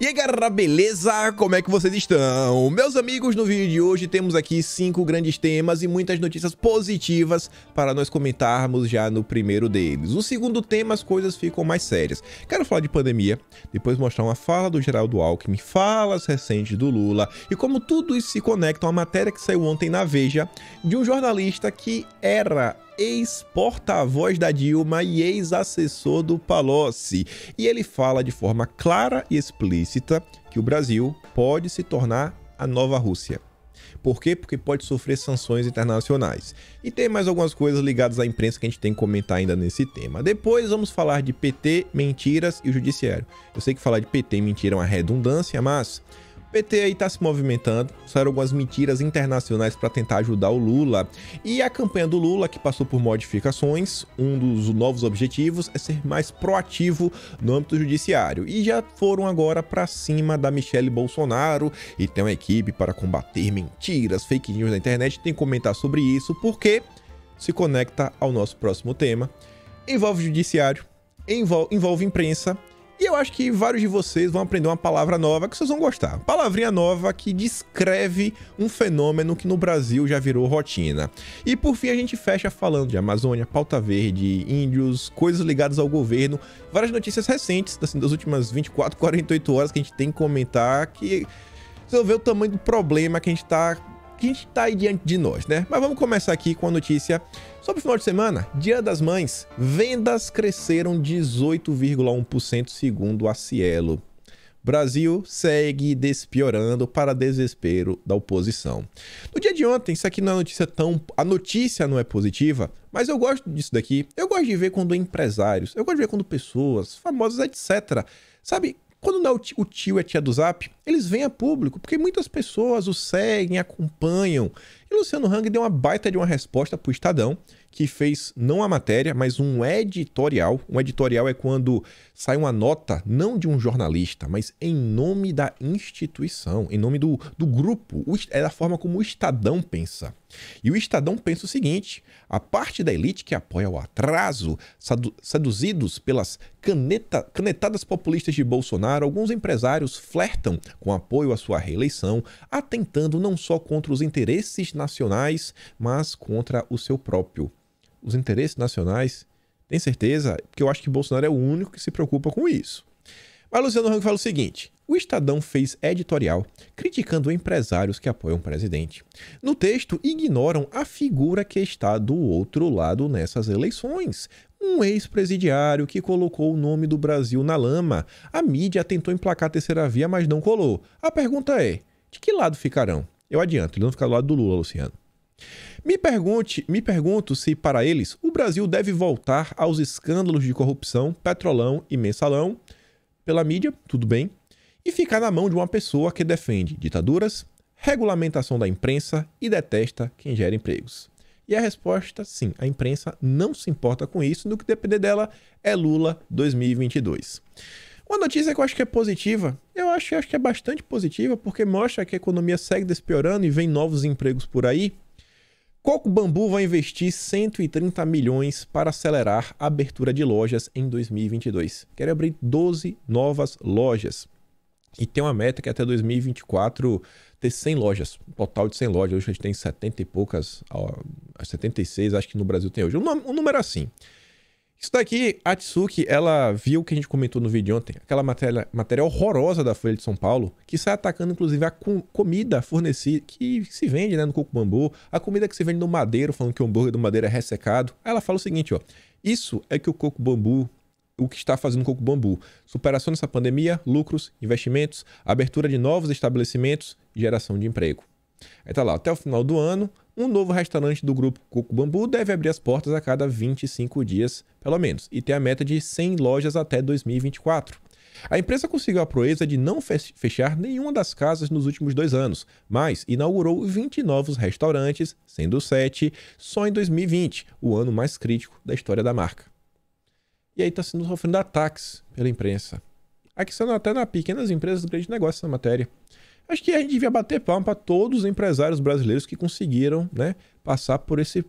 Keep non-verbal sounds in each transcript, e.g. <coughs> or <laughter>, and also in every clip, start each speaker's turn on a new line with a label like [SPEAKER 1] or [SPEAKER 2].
[SPEAKER 1] E aí galera, beleza? Como é que vocês estão? Meus amigos, no vídeo de hoje temos aqui cinco grandes temas e muitas notícias positivas para nós comentarmos já no primeiro deles. O segundo tema, as coisas ficam mais sérias. Quero falar de pandemia, depois mostrar uma fala do Geraldo Alckmin, falas recentes do Lula e como tudo isso se conecta a uma matéria que saiu ontem na Veja de um jornalista que era ex-porta-voz da Dilma e ex-assessor do Palocci. E ele fala de forma clara e explícita que o Brasil pode se tornar a nova Rússia. Por quê? Porque pode sofrer sanções internacionais. E tem mais algumas coisas ligadas à imprensa que a gente tem que comentar ainda nesse tema. Depois vamos falar de PT, mentiras e o judiciário. Eu sei que falar de PT e mentira é uma redundância, mas PT aí tá se movimentando, saíram algumas mentiras internacionais para tentar ajudar o Lula. E a campanha do Lula, que passou por modificações, um dos novos objetivos é ser mais proativo no âmbito judiciário. E já foram agora para cima da Michele Bolsonaro e tem uma equipe para combater mentiras, fake news na internet. Tem que comentar sobre isso porque se conecta ao nosso próximo tema. Envolve judiciário, envolve imprensa e eu acho que vários de vocês vão aprender uma palavra nova que vocês vão gostar. Palavrinha nova que descreve um fenômeno que no Brasil já virou rotina. E por fim a gente fecha falando de Amazônia, pauta verde, índios, coisas ligadas ao governo, várias notícias recentes, assim, das últimas 24, 48 horas que a gente tem que comentar que você vê o tamanho do problema que a gente está que está aí diante de nós, né? Mas vamos começar aqui com a notícia sobre o final de semana, Dia das Mães. Vendas cresceram 18,1% segundo a Cielo. Brasil segue despiorando para desespero da oposição. No dia de ontem, isso aqui não é notícia tão. A notícia não é positiva, mas eu gosto disso daqui. Eu gosto de ver quando empresários, eu gosto de ver quando pessoas famosas, etc., sabe, quando não é o tio e é a tia do Zap, eles vêm a público, porque muitas pessoas o seguem, acompanham. E Luciano Hang deu uma baita de uma resposta pro Estadão, que fez não a matéria, mas um editorial. Um editorial é quando sai uma nota, não de um jornalista, mas em nome da instituição, em nome do, do grupo. É da forma como o Estadão pensa. E o Estadão pensa o seguinte: a parte da elite que apoia o atraso, seduzidos pelas caneta, canetadas populistas de Bolsonaro, alguns empresários flertam com apoio à sua reeleição, atentando não só contra os interesses nacionais, mas contra o seu próprio os interesses nacionais. Tem certeza? Porque eu acho que Bolsonaro é o único que se preocupa com isso. Mas Luciano Huck fala o seguinte: o Estadão fez editorial criticando empresários que apoiam o presidente. No texto, ignoram a figura que está do outro lado nessas eleições. Um ex-presidiário que colocou o nome do Brasil na lama. A mídia tentou emplacar a terceira via, mas não colou. A pergunta é: de que lado ficarão? Eu adianto, eles vão ficar do lado do Lula, Luciano. Me, pergunte, me pergunto se, para eles, o Brasil deve voltar aos escândalos de corrupção, petrolão e mensalão, pela mídia, tudo bem, e ficar na mão de uma pessoa que defende ditaduras, regulamentação da imprensa e detesta quem gera empregos. E a resposta, sim, a imprensa não se importa com isso, no que depender dela é Lula 2022. Uma notícia que eu acho que é positiva, eu acho, eu acho que é bastante positiva, porque mostra que a economia segue despiorando e vem novos empregos por aí, Coco Bambu vai investir 130 milhões para acelerar a abertura de lojas em 2022. Quer abrir 12 novas lojas. E tem uma meta que é até 2024 ter 100 lojas, um total de 100 lojas. Hoje a gente tem 70 e poucas, 76 acho que no Brasil tem hoje. Um número é assim. Isso daqui, a Tsuki, ela viu o que a gente comentou no vídeo ontem, aquela matéria, matéria horrorosa da Folha de São Paulo, que está atacando inclusive a com, comida fornecida, que se vende né, no coco bambu, a comida que se vende no madeiro, falando que o hambúrguer do madeiro é ressecado. Aí ela fala o seguinte, ó, isso é que o coco bambu o que está fazendo o coco bambu. Superação dessa pandemia, lucros, investimentos, abertura de novos estabelecimentos, geração de emprego. Aí tá lá, até o final do ano, um novo restaurante do grupo Coco Bambu deve abrir as portas a cada 25 dias, pelo menos, e ter a meta de 100 lojas até 2024. A empresa conseguiu a proeza de não fechar nenhuma das casas nos últimos dois anos, mas inaugurou 20 novos restaurantes, sendo 7 só em 2020, o ano mais crítico da história da marca. E aí está sendo sofrendo ataques pela imprensa. Aqui são até na pequenas empresas grandes negócios negócio na matéria. Acho que a gente devia bater palma para todos os empresários brasileiros que conseguiram né, passar por esse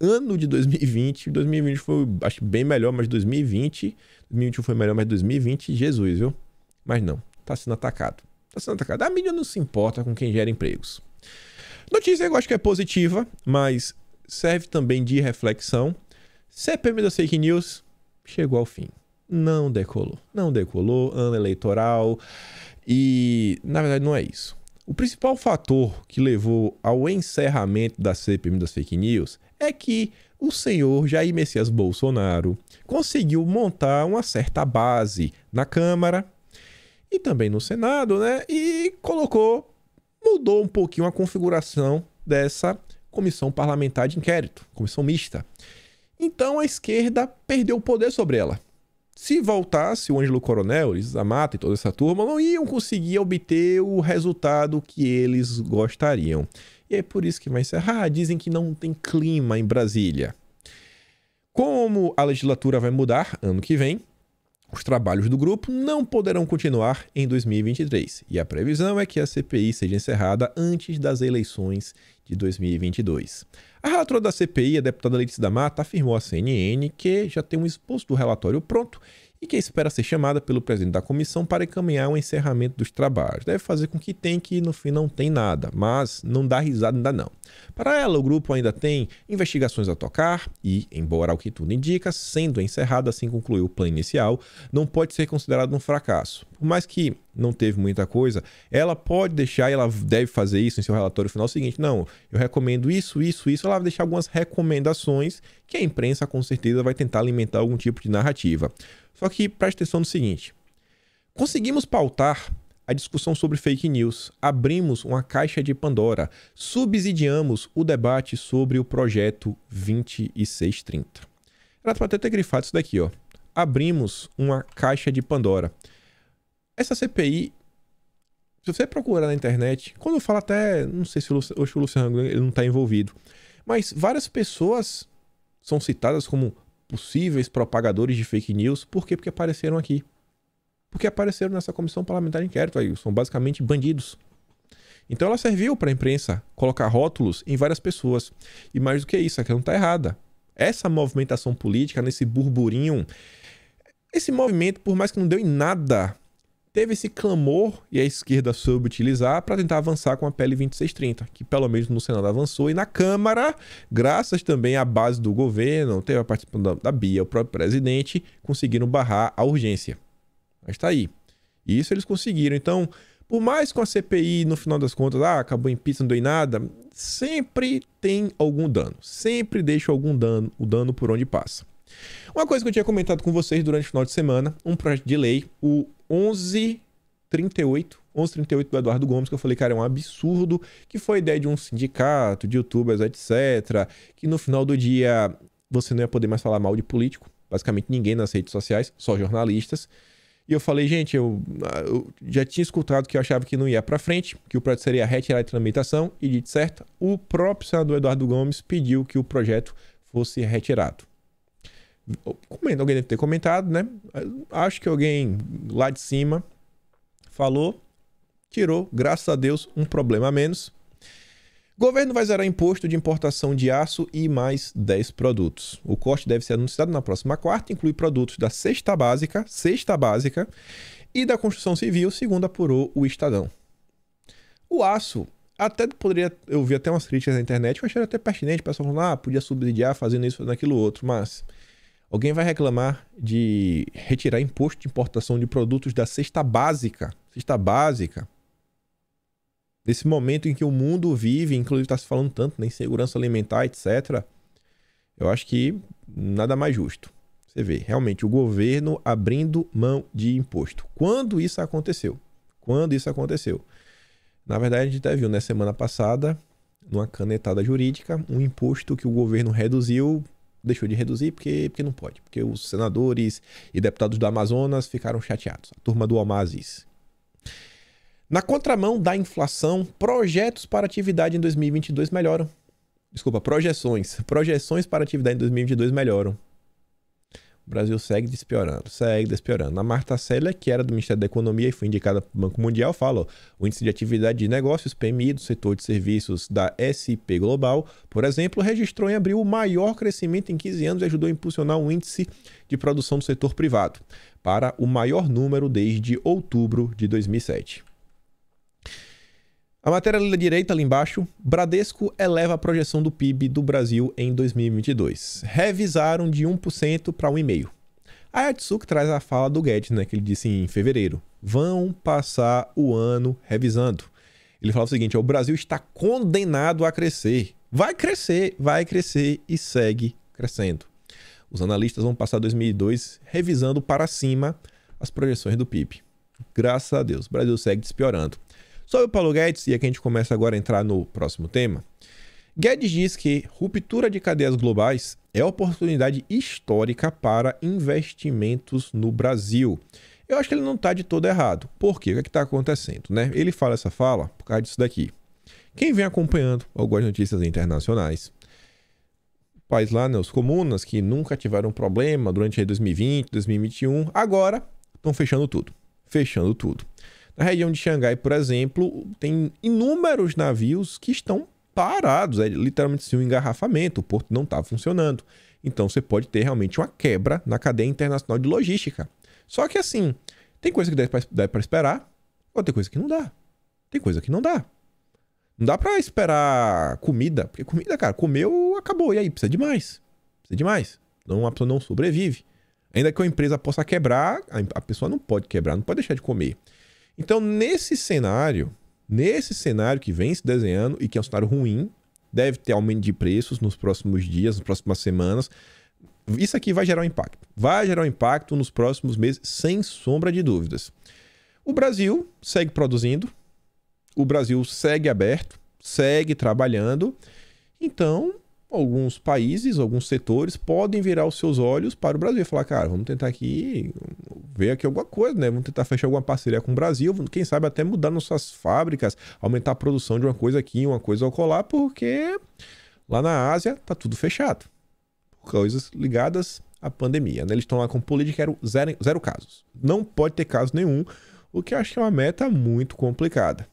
[SPEAKER 1] ano de 2020. 2020 foi, acho, bem melhor, mas 2020. 2021 foi melhor, mas 2020, Jesus, viu? Mas não, tá sendo atacado. Tá sendo atacado. A mídia não se importa com quem gera empregos. Notícia que eu acho que é positiva, mas serve também de reflexão. CPM da Fake News chegou ao fim. Não decolou. Não decolou. Ano eleitoral. E, na verdade, não é isso. O principal fator que levou ao encerramento da CPM das fake news é que o senhor Jair Messias Bolsonaro conseguiu montar uma certa base na Câmara e também no Senado, né? E colocou, mudou um pouquinho a configuração dessa comissão parlamentar de inquérito, comissão mista. Então a esquerda perdeu o poder sobre ela. Se voltasse o Ângelo Coronel, eles, a Mata e toda essa turma, não iam conseguir obter o resultado que eles gostariam. E é por isso que vai encerrar. Ah, dizem que não tem clima em Brasília. Como a legislatura vai mudar ano que vem, os trabalhos do grupo não poderão continuar em 2023 e a previsão é que a CPI seja encerrada antes das eleições de 2022. A relatora da CPI, a deputada Letícia da Mata, afirmou à CNN que já tem um exposto do relatório pronto e que espera ser chamada pelo presidente da comissão para encaminhar o encerramento dos trabalhos. Deve fazer com que tem que no fim não tem nada, mas não dá risada ainda não. Para ela, o grupo ainda tem investigações a tocar e, embora o que tudo indica, sendo encerrado assim concluiu o plano inicial, não pode ser considerado um fracasso. Por mais que não teve muita coisa, ela pode deixar, ela deve fazer isso em seu relatório final o seguinte: não, eu recomendo isso, isso, isso. Ela vai deixar algumas recomendações que a imprensa com certeza vai tentar alimentar algum tipo de narrativa. Só que preste atenção no seguinte: conseguimos pautar a discussão sobre fake news, abrimos uma caixa de Pandora, subsidiamos o debate sobre o projeto 2630. Era para ter grifado isso daqui, ó. Abrimos uma caixa de Pandora. Essa CPI, se você procurar na internet, quando eu falo até, não sei se o Luciano, o Luciano ele não está envolvido, mas várias pessoas são citadas como possíveis propagadores de fake news. Por quê? Porque apareceram aqui. Porque apareceram nessa comissão parlamentar de inquérito aí. São basicamente bandidos. Então ela serviu para a imprensa colocar rótulos em várias pessoas. E mais do que isso, a questão está errada. Essa movimentação política, nesse burburinho, esse movimento, por mais que não deu em nada teve esse clamor e a esquerda soube utilizar para tentar avançar com a PL 2630, que pelo menos no Senado avançou e na Câmara, graças também à base do governo, teve a participação da, Bia, o próprio presidente, conseguiram barrar a urgência. Mas está aí. E isso eles conseguiram. Então, por mais com a CPI, no final das contas, ah, acabou em pizza, não deu em nada, sempre tem algum dano. Sempre deixa algum dano, o dano por onde passa. Uma coisa que eu tinha comentado com vocês durante o final de semana, um projeto de lei, o 11 38, 1138 do Eduardo Gomes, que eu falei, cara, é um absurdo, que foi ideia de um sindicato, de youtubers, etc. Que no final do dia você não ia poder mais falar mal de político, basicamente ninguém nas redes sociais, só jornalistas. E eu falei, gente, eu, eu já tinha escutado que eu achava que não ia para frente, que o projeto seria retirado a tramitação, e de certo, o próprio senador Eduardo Gomes pediu que o projeto fosse retirado. Comenta, alguém deve ter comentado, né? Acho que alguém lá de cima falou, tirou, graças a Deus, um problema a menos. Governo vai zerar imposto de importação de aço e mais 10 produtos. O corte deve ser anunciado na próxima quarta, inclui produtos da cesta básica, cesta básica e da construção civil, segundo apurou o Estadão. O aço até poderia, eu vi até umas críticas na internet, eu achei até pertinente, o pessoal falando, ah, podia subsidiar fazendo isso, fazendo aquilo outro, mas Alguém vai reclamar de retirar imposto de importação de produtos da cesta básica. Cesta básica. Nesse momento em que o mundo vive, inclusive está se falando tanto na né, insegurança alimentar, etc. Eu acho que nada mais justo. Você vê, realmente, o governo abrindo mão de imposto. Quando isso aconteceu? Quando isso aconteceu? Na verdade, a gente até viu, né, semana passada, numa canetada jurídica, um imposto que o governo reduziu deixou de reduzir porque, porque não pode, porque os senadores e deputados do Amazonas ficaram chateados. A turma do Omazis. Na contramão da inflação, projetos para atividade em 2022 melhoram. Desculpa, projeções. Projeções para atividade em 2022 melhoram. O Brasil segue despiorando, segue despiorando. A Marta Célia, que era do Ministério da Economia e foi indicada para o Banco Mundial, fala: o índice de atividade de negócios PMI do setor de serviços da SP Global, por exemplo, registrou em abril o maior crescimento em 15 anos e ajudou a impulsionar o índice de produção do setor privado para o maior número desde outubro de 2007. A matéria é da direita ali embaixo, Bradesco eleva a projeção do PIB do Brasil em 2022. Revisaram de 1% para 1,5%. A Yatsuki traz a fala do Guedes, né, que ele disse em fevereiro. Vão passar o ano revisando. Ele fala o seguinte, o Brasil está condenado a crescer. Vai crescer, vai crescer e segue crescendo. Os analistas vão passar 2002 revisando para cima as projeções do PIB. Graças a Deus, o Brasil segue despiorando. Sobre o Paulo Guedes, e aqui a gente começa agora a entrar no próximo tema. Guedes diz que ruptura de cadeias globais é oportunidade histórica para investimentos no Brasil. Eu acho que ele não está de todo errado. Por quê? O que é está acontecendo? Né? Ele fala essa fala por causa disso daqui. Quem vem acompanhando algumas notícias internacionais, países lá, né, os comunas, que nunca tiveram problema durante 2020, 2021, agora estão fechando tudo. Fechando tudo. Na região de Xangai, por exemplo, tem inúmeros navios que estão parados, é literalmente assim, um engarrafamento, o porto não está funcionando. Então você pode ter realmente uma quebra na cadeia internacional de logística. Só que assim, tem coisa que dá para esperar, ou tem coisa que não dá. Tem coisa que não dá. Não dá para esperar comida, porque comida, cara, comeu, acabou, e aí precisa de mais. Precisa de mais. Então a pessoa não sobrevive. Ainda que a empresa possa quebrar, a pessoa não pode quebrar, não pode deixar de comer. Então, nesse cenário, nesse cenário que vem se desenhando e que é um cenário ruim, deve ter aumento de preços nos próximos dias, nas próximas semanas. Isso aqui vai gerar um impacto. Vai gerar um impacto nos próximos meses, sem sombra de dúvidas. O Brasil segue produzindo, o Brasil segue aberto, segue trabalhando. Então, alguns países, alguns setores podem virar os seus olhos para o Brasil e falar, cara, vamos tentar aqui ver aqui alguma coisa, né? Vamos tentar fechar alguma parceria com o Brasil, quem sabe até mudar nossas fábricas, aumentar a produção de uma coisa aqui, uma coisa colar, porque lá na Ásia tá tudo fechado. Coisas ligadas à pandemia, né? Eles estão lá com política, eram zero, zero casos. Não pode ter caso nenhum, o que eu acho que é uma meta muito complicada.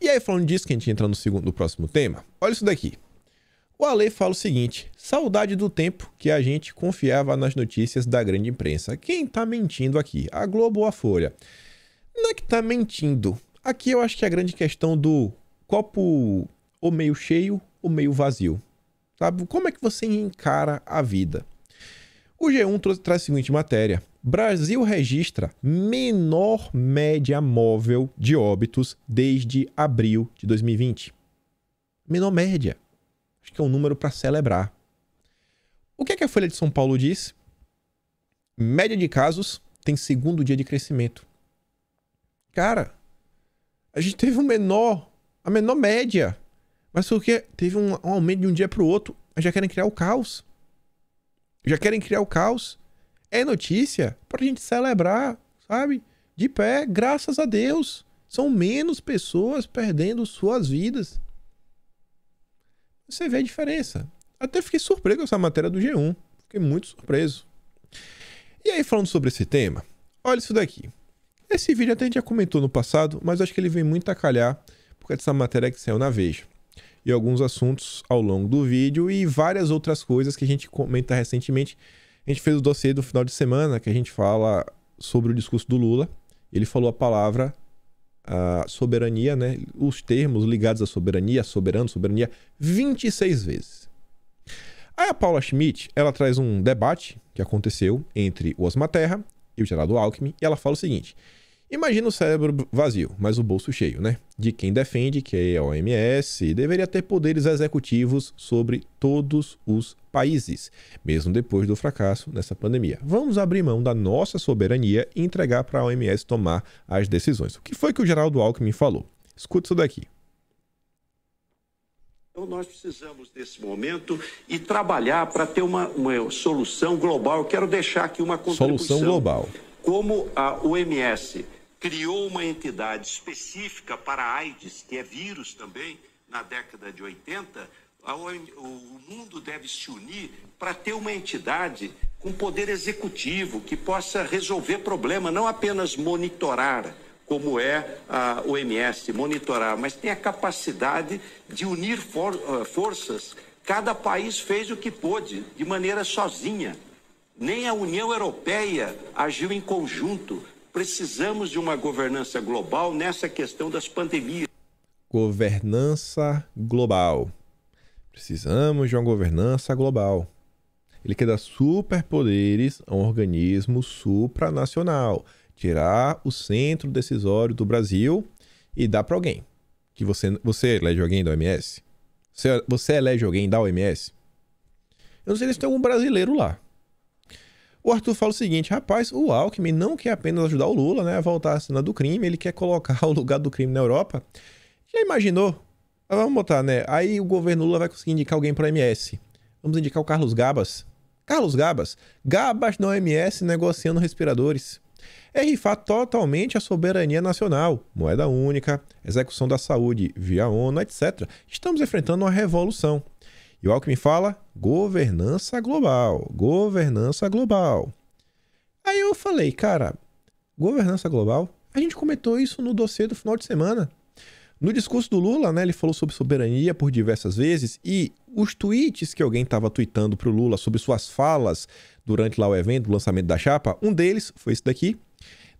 [SPEAKER 1] E aí, falando disso, que a gente entra no, segundo, no próximo tema, olha isso daqui. O Ale fala o seguinte: saudade do tempo que a gente confiava nas notícias da grande imprensa. Quem tá mentindo aqui? A Globo ou a Folha? Não é que tá mentindo. Aqui eu acho que é a grande questão do copo ou meio cheio ou meio vazio. Sabe? Como é que você encara a vida? O G1 traz a seguinte matéria: Brasil registra menor média móvel de óbitos desde abril de 2020. Menor média. Acho que é um número para celebrar. O que, é que a Folha de São Paulo diz? Média de casos tem segundo dia de crescimento. Cara, a gente teve um menor, a menor média. Mas porque teve um, um aumento de um dia para o outro, já querem criar o caos. Já querem criar o caos. É notícia para a gente celebrar, sabe? De pé, graças a Deus. São menos pessoas perdendo suas vidas você vê a diferença. Até fiquei surpreso com essa matéria do G1. Fiquei muito surpreso. E aí, falando sobre esse tema, olha isso daqui. Esse vídeo até a gente já comentou no passado, mas acho que ele vem muito a calhar por causa dessa matéria que saiu na Veja. E alguns assuntos ao longo do vídeo e várias outras coisas que a gente comenta recentemente. A gente fez o dossiê do final de semana que a gente fala sobre o discurso do Lula. Ele falou a palavra a soberania, né? os termos ligados à soberania, soberano, soberania, 26 vezes. Aí a Paula Schmidt, ela traz um debate que aconteceu entre o Osma Terra e o Geraldo Alckmin, e ela fala o seguinte: Imagina o cérebro vazio, mas o bolso cheio, né? De quem defende que a OMS deveria ter poderes executivos sobre todos os países, mesmo depois do fracasso nessa pandemia. Vamos abrir mão da nossa soberania e entregar para a OMS tomar as decisões. O que foi que o Geraldo Alckmin falou? Escuta isso daqui.
[SPEAKER 2] Então, nós precisamos, nesse momento, e trabalhar para ter uma, uma solução global. Eu quero deixar aqui uma contribuição. Solução global. Como a OMS criou uma entidade específica para AIDS, que é vírus também, na década de 80, o mundo deve se unir para ter uma entidade com poder executivo que possa resolver problema, não apenas monitorar, como é a OMS, monitorar, mas tem a capacidade de unir for ah, forças. Cada país fez o que pôde, de maneira sozinha. Nem a União Europeia agiu em conjunto. Precisamos de uma governança global nessa questão das pandemias.
[SPEAKER 1] Governança global. Precisamos de uma governança global. Ele quer dar superpoderes a um organismo supranacional, tirar o centro decisório do Brasil e dar para alguém. Que você, você elege alguém da OMS? Você, você elege alguém da OMS? Eu não sei se tem algum brasileiro lá. O Arthur fala o seguinte: rapaz, o Alckmin não quer apenas ajudar o Lula né, a voltar à cena do crime, ele quer colocar <laughs> o lugar do crime na Europa. Já imaginou? Mas vamos botar, né? Aí o governo Lula vai conseguir indicar alguém para o MS. Vamos indicar o Carlos Gabas. Carlos Gabas. Gabas na OMS negociando respiradores. É rifar totalmente a soberania nacional, moeda única, execução da saúde via ONU, etc. Estamos enfrentando uma revolução. E o Alckmin fala governança global, governança global. Aí eu falei, cara, governança global? A gente comentou isso no dossiê do final de semana. No discurso do Lula, né, ele falou sobre soberania por diversas vezes e os tweets que alguém estava tweetando para o Lula sobre suas falas durante lá o evento, o lançamento da chapa, um deles foi esse daqui.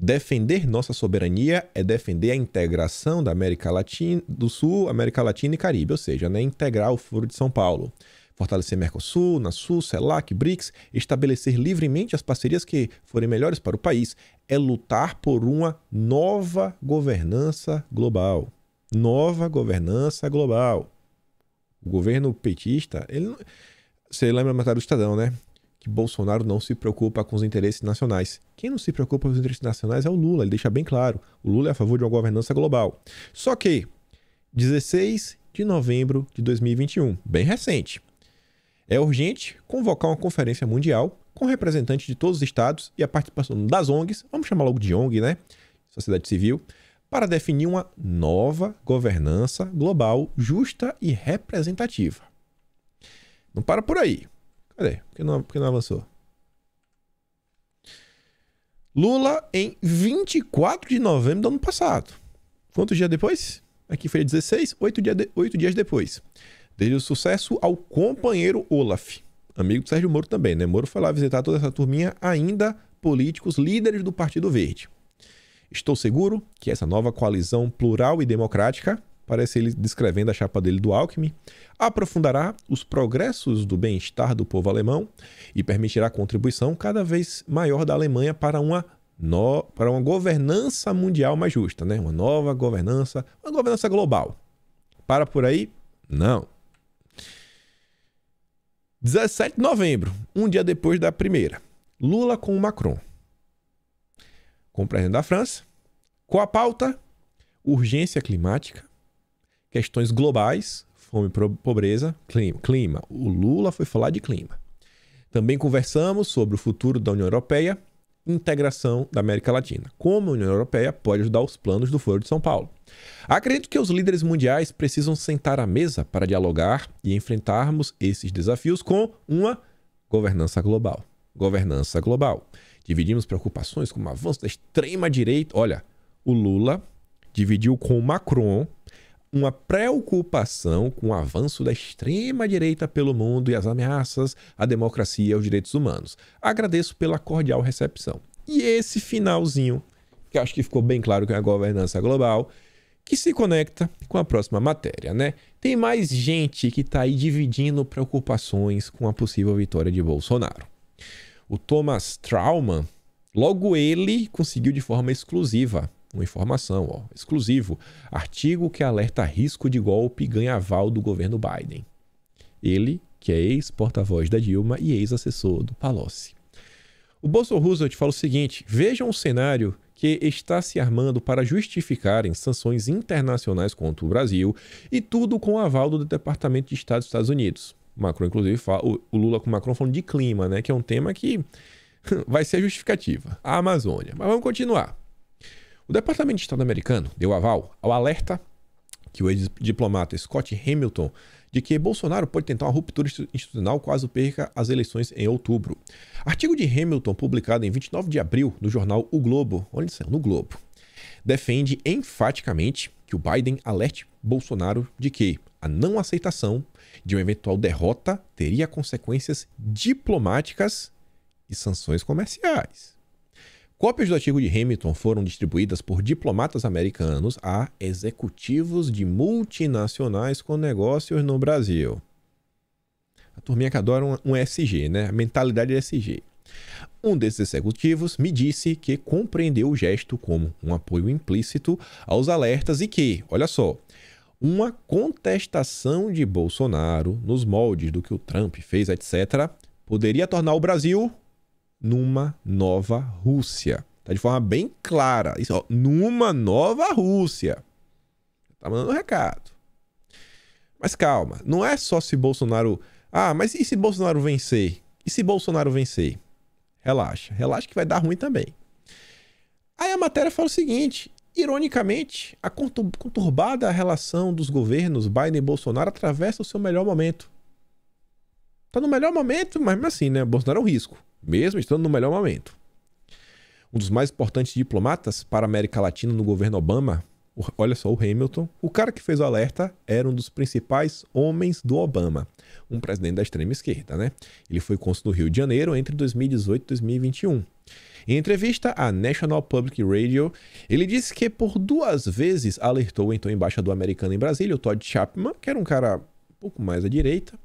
[SPEAKER 1] Defender nossa soberania é defender a integração da América Latina, do Sul, América Latina e Caribe, ou seja, né, integrar o Foro de São Paulo. Fortalecer Mercosul, Nasul, CELAC, BRICS, estabelecer livremente as parcerias que forem melhores para o país, é lutar por uma nova governança global. Nova governança global. O governo petista, ele você lembra a matéria do Estadão, né? que Bolsonaro não se preocupa com os interesses nacionais. Quem não se preocupa com os interesses nacionais é o Lula, ele deixa bem claro. O Lula é a favor de uma governança global. Só que, 16 de novembro de 2021, bem recente, é urgente convocar uma conferência mundial com representantes de todos os estados e a participação das ONGs, vamos chamar logo de ONG, né? Sociedade Civil, para definir uma nova governança global justa e representativa. Não para por aí. Peraí, por que não, por que não avançou? Lula em 24 de novembro do ano passado. Quantos dias depois? Aqui foi 16, oito dia de, dias depois. Desde o sucesso ao companheiro Olaf, amigo do Sérgio Moro também, né? Moro foi lá visitar toda essa turminha, ainda políticos líderes do Partido Verde. Estou seguro que essa nova coalizão plural e democrática Parece ele descrevendo a chapa dele do Alckmin. Aprofundará os progressos do bem-estar do povo alemão e permitirá a contribuição cada vez maior da Alemanha para uma no, para uma governança mundial mais justa, né? Uma nova governança, uma governança global. Para por aí? Não. 17 de novembro, um dia depois da primeira. Lula com Macron. Com o presidente da França. Com a pauta urgência climática, questões globais, fome, pobreza, clima, clima. O Lula foi falar de clima. Também conversamos sobre o futuro da União Europeia, integração da América Latina, como a União Europeia pode ajudar os planos do Foro de São Paulo. Acredito que os líderes mundiais precisam sentar à mesa para dialogar e enfrentarmos esses desafios com uma governança global. Governança global. Dividimos preocupações com o avanço da extrema direita. Olha, o Lula dividiu com o Macron uma preocupação com o avanço da extrema-direita pelo mundo e as ameaças à democracia e aos direitos humanos. Agradeço pela cordial recepção. E esse finalzinho, que acho que ficou bem claro que é a governança global, que se conecta com a próxima matéria, né? Tem mais gente que está aí dividindo preocupações com a possível vitória de Bolsonaro. O Thomas Trauman, logo ele conseguiu de forma exclusiva uma informação, ó, exclusivo. Artigo que alerta risco de golpe ganha aval do governo Biden. Ele, que é ex-porta-voz da Dilma e ex-assessor do Palocci. O Bolsonaro Roosevelt fala o seguinte: vejam o cenário que está se armando para justificarem sanções internacionais contra o Brasil e tudo com o aval do Departamento de Estado dos Estados Unidos. Macron, inclusive, fala, o Lula com o Macron falando de clima, né? Que é um tema que <laughs> vai ser justificativa. A Amazônia. Mas vamos continuar. O Departamento de Estado americano deu aval ao alerta que o ex-diplomata Scott Hamilton de que Bolsonaro pode tentar uma ruptura institucional caso perca as eleições em outubro. Artigo de Hamilton, publicado em 29 de abril no jornal O Globo, onde saiu? No Globo, defende enfaticamente que o Biden alerte Bolsonaro de que a não aceitação de uma eventual derrota teria consequências diplomáticas e sanções comerciais. Cópias do artigo de Hamilton foram distribuídas por diplomatas americanos a executivos de multinacionais com negócios no Brasil. A turminha que adora um, um SG, né? A mentalidade é SG. Um desses executivos me disse que compreendeu o gesto como um apoio implícito aos alertas e que, olha só, uma contestação de Bolsonaro nos moldes do que o Trump fez, etc., poderia tornar o Brasil numa nova Rússia. Tá de forma bem clara. Isso, ó, numa nova Rússia. Tá mandando um recado. Mas calma, não é só se Bolsonaro. Ah, mas e se Bolsonaro vencer? E se Bolsonaro vencer? Relaxa, relaxa que vai dar ruim também. Aí a matéria fala o seguinte: ironicamente, a conturbada relação dos governos Biden e Bolsonaro atravessa o seu melhor momento. Tá no melhor momento, mas assim, né? Bolsonaro é um risco mesmo estando no melhor momento. Um dos mais importantes diplomatas para a América Latina no governo Obama, olha só o Hamilton, o cara que fez o alerta era um dos principais homens do Obama, um presidente da extrema esquerda, né? Ele foi cônsul do Rio de Janeiro entre 2018 e 2021. Em entrevista à National Public Radio, ele disse que por duas vezes alertou então o embaixador americano em Brasília, o Todd Chapman, que era um cara um pouco mais à direita,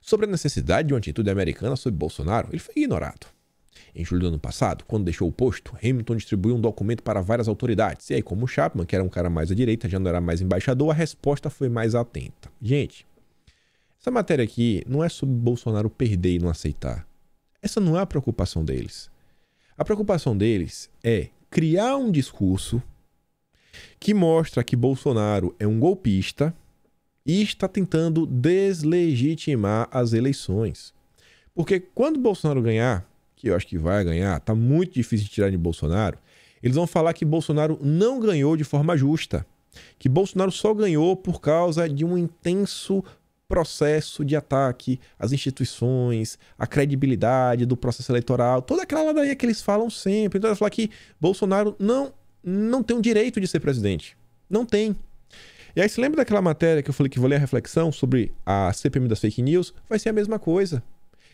[SPEAKER 1] Sobre a necessidade de uma atitude americana sobre Bolsonaro, ele foi ignorado. Em julho do ano passado, quando deixou o posto, Hamilton distribuiu um documento para várias autoridades. E aí, como Chapman, que era um cara mais à direita, já não era mais embaixador, a resposta foi mais atenta. Gente, essa matéria aqui não é sobre Bolsonaro perder e não aceitar. Essa não é a preocupação deles. A preocupação deles é criar um discurso que mostra que Bolsonaro é um golpista e está tentando deslegitimar as eleições. Porque quando Bolsonaro ganhar, que eu acho que vai ganhar, está muito difícil de tirar de Bolsonaro, eles vão falar que Bolsonaro não ganhou de forma justa. Que Bolsonaro só ganhou por causa de um intenso processo de ataque às instituições, à credibilidade do processo eleitoral, toda aquela ladainha que eles falam sempre. Então, eles falar que Bolsonaro não, não tem o direito de ser presidente. Não tem. E aí, você lembra daquela matéria que eu falei que vou ler a reflexão sobre a CPM das fake news? Vai ser a mesma coisa.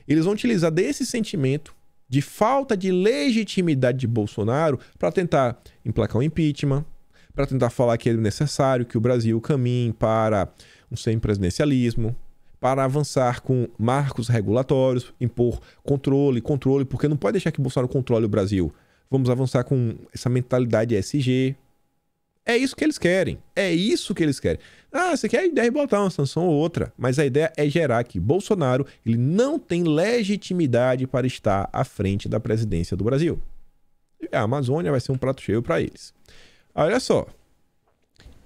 [SPEAKER 1] Eles vão utilizar desse sentimento de falta de legitimidade de Bolsonaro para tentar emplacar o um impeachment, para tentar falar que é necessário que o Brasil caminhe para um semipresidencialismo, para avançar com marcos regulatórios, impor controle, controle, porque não pode deixar que Bolsonaro controle o Brasil. Vamos avançar com essa mentalidade SG, é isso que eles querem. É isso que eles querem. Ah, você quer a ideia de botar uma sanção ou outra, mas a ideia é gerar que Bolsonaro ele não tem legitimidade para estar à frente da presidência do Brasil. a Amazônia vai ser um prato cheio para eles. Olha só,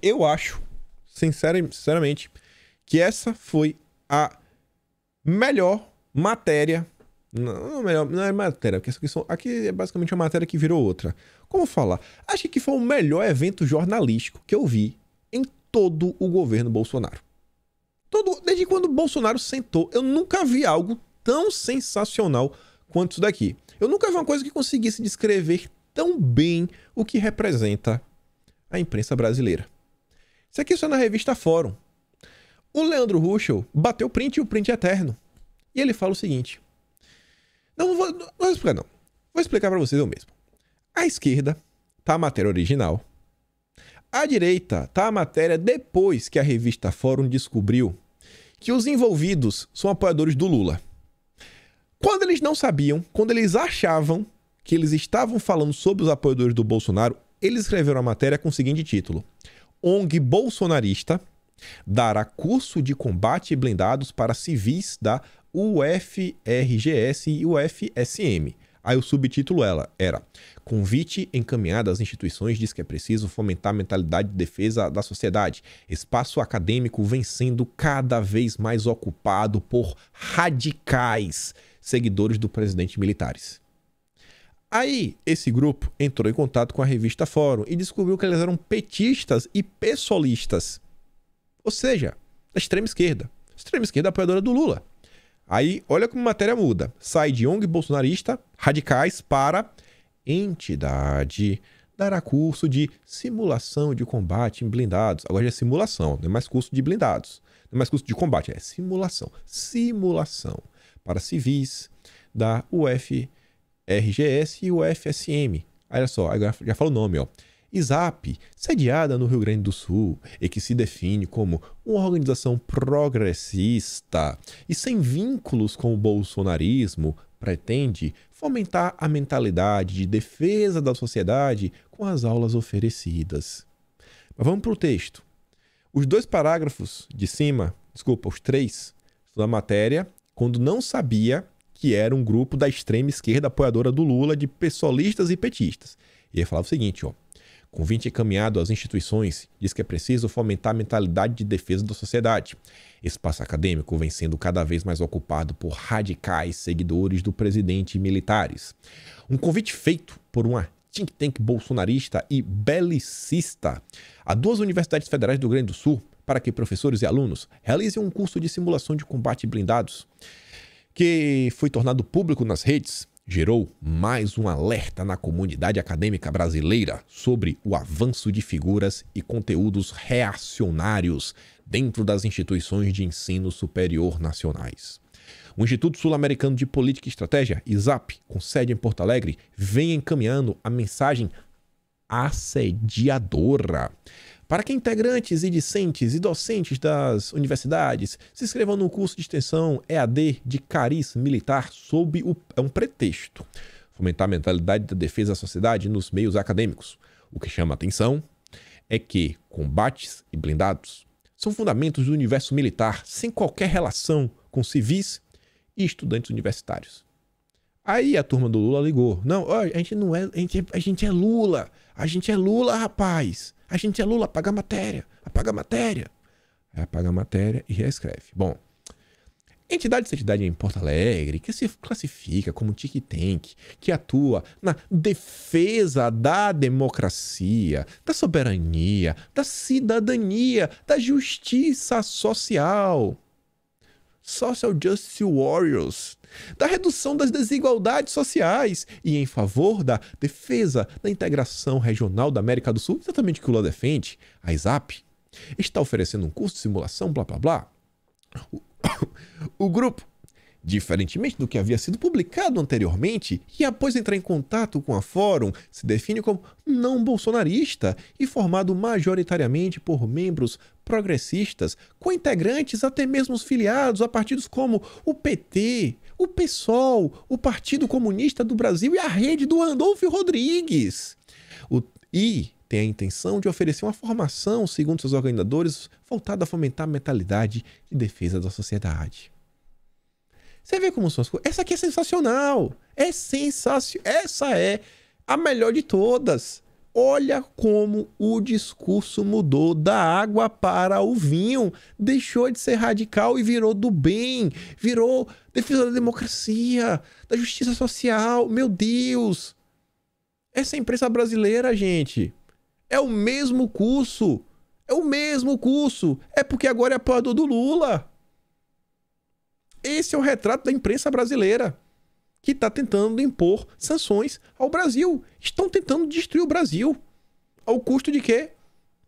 [SPEAKER 1] eu acho, sinceramente, que essa foi a melhor matéria não, é melhor, não é matéria, porque essa questão aqui é basicamente uma matéria que virou outra. Como falar? Acho que foi o melhor evento jornalístico que eu vi em todo o governo Bolsonaro. Todo, desde quando o Bolsonaro sentou, eu nunca vi algo tão sensacional quanto isso daqui. Eu nunca vi uma coisa que conseguisse descrever tão bem o que representa a imprensa brasileira. Isso aqui só na revista Fórum. O Leandro Ruschel bateu print e o print é eterno. E ele fala o seguinte: não, não vou, não vou explicar, não. Vou explicar para vocês eu mesmo. A esquerda tá a matéria original. À direita tá a matéria depois que a revista Fórum descobriu que os envolvidos são apoiadores do Lula. Quando eles não sabiam, quando eles achavam que eles estavam falando sobre os apoiadores do Bolsonaro, eles escreveram a matéria com o seguinte título: ONG bolsonarista dará curso de combate blindados para civis da UFRGS e UFSM. Aí o subtítulo ela era Convite encaminhado às instituições diz que é preciso fomentar a mentalidade de defesa da sociedade. Espaço acadêmico vem sendo cada vez mais ocupado por radicais seguidores do presidente militares. Aí, esse grupo entrou em contato com a revista Fórum e descobriu que eles eram petistas e pessoalistas. Ou seja, da extrema esquerda. Extrema esquerda apoiadora do Lula. Aí, olha como a matéria muda. Sai de ONG bolsonarista, radicais para entidade. Dará curso de simulação de combate em blindados. Agora já é simulação, não é mais curso de blindados. Não é mais curso de combate, é simulação. Simulação para civis da UFRGS e UFSM. Olha só, agora já fala o nome, ó. ISAP, sediada no Rio Grande do Sul e que se define como uma organização progressista e sem vínculos com o bolsonarismo, pretende fomentar a mentalidade de defesa da sociedade com as aulas oferecidas. Mas vamos para o texto. Os dois parágrafos de cima, desculpa, os três, da matéria, quando não sabia que era um grupo da extrema esquerda apoiadora do Lula, de pessoalistas e petistas. E ele falava o seguinte, ó. Convite encaminhado às instituições diz que é preciso fomentar a mentalidade de defesa da sociedade. Espaço acadêmico vem sendo cada vez mais ocupado por radicais seguidores do presidente e militares. Um convite feito por uma think tank bolsonarista e belicista a duas universidades federais do Rio Grande do Sul para que professores e alunos realizem um curso de simulação de combate blindados que foi tornado público nas redes gerou mais um alerta na comunidade acadêmica brasileira sobre o avanço de figuras e conteúdos reacionários dentro das instituições de ensino superior nacionais. O Instituto Sul-Americano de Política e Estratégia, ISAP, com sede em Porto Alegre, vem encaminhando a mensagem assediadora para que integrantes e discentes e docentes das universidades se inscrevam no curso de extensão EAD de cariz militar sob o, é um pretexto fomentar a mentalidade da defesa da sociedade nos meios acadêmicos. O que chama atenção é que combates e blindados são fundamentos do universo militar sem qualquer relação com civis e estudantes universitários. Aí a turma do Lula ligou. Não, ó, a gente não é a gente, é. a gente é Lula. A gente é Lula, rapaz. A gente é Lula, apaga a matéria. Apaga a matéria. apaga a matéria e reescreve. Bom. Entidade entidade em Porto Alegre, que se classifica como tic-tank, que atua na defesa da democracia, da soberania, da cidadania, da justiça social. Social Justice Warriors, da redução das desigualdades sociais e em favor da defesa da integração regional da América do Sul, exatamente o que o Lula defende, a ISAP, está oferecendo um curso de simulação, blá blá blá. <coughs> O, <coughs> o grupo Diferentemente do que havia sido publicado anteriormente, e após entrar em contato com a Fórum, se define como não bolsonarista e formado majoritariamente por membros progressistas, com integrantes até mesmo filiados a partidos como o PT, o PSOL, o Partido Comunista do Brasil e a rede do Andolfo Rodrigues. O, e tem a intenção de oferecer uma formação, segundo seus organizadores, voltada a fomentar a mentalidade de defesa da sociedade. Você vê como são as coisas. Essa aqui é sensacional. É sensacional. Essa é a melhor de todas. Olha como o discurso mudou da água para o vinho, deixou de ser radical e virou do bem, virou defesa da democracia, da justiça social. Meu Deus! Essa é a imprensa brasileira, gente. É o mesmo curso. É o mesmo curso. É porque agora é apoiador do Lula. Esse é o retrato da imprensa brasileira, que está tentando impor sanções ao Brasil. Estão tentando destruir o Brasil. Ao custo de quê?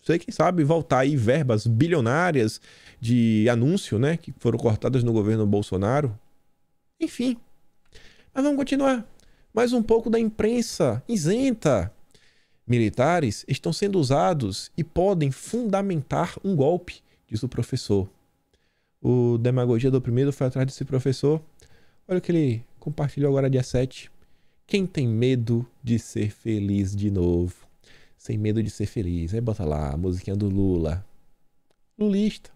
[SPEAKER 1] Sei quem sabe voltar aí verbas bilionárias de anúncio, né? Que foram cortadas no governo Bolsonaro. Enfim. Mas vamos continuar. Mais um pouco da imprensa isenta. Militares estão sendo usados e podem fundamentar um golpe, diz o professor o Demagogia do Oprimido foi atrás desse professor. Olha o que ele compartilhou agora, dia 7. Quem tem medo de ser feliz de novo? Sem medo de ser feliz. Aí bota lá a musiquinha do Lula. Lulista.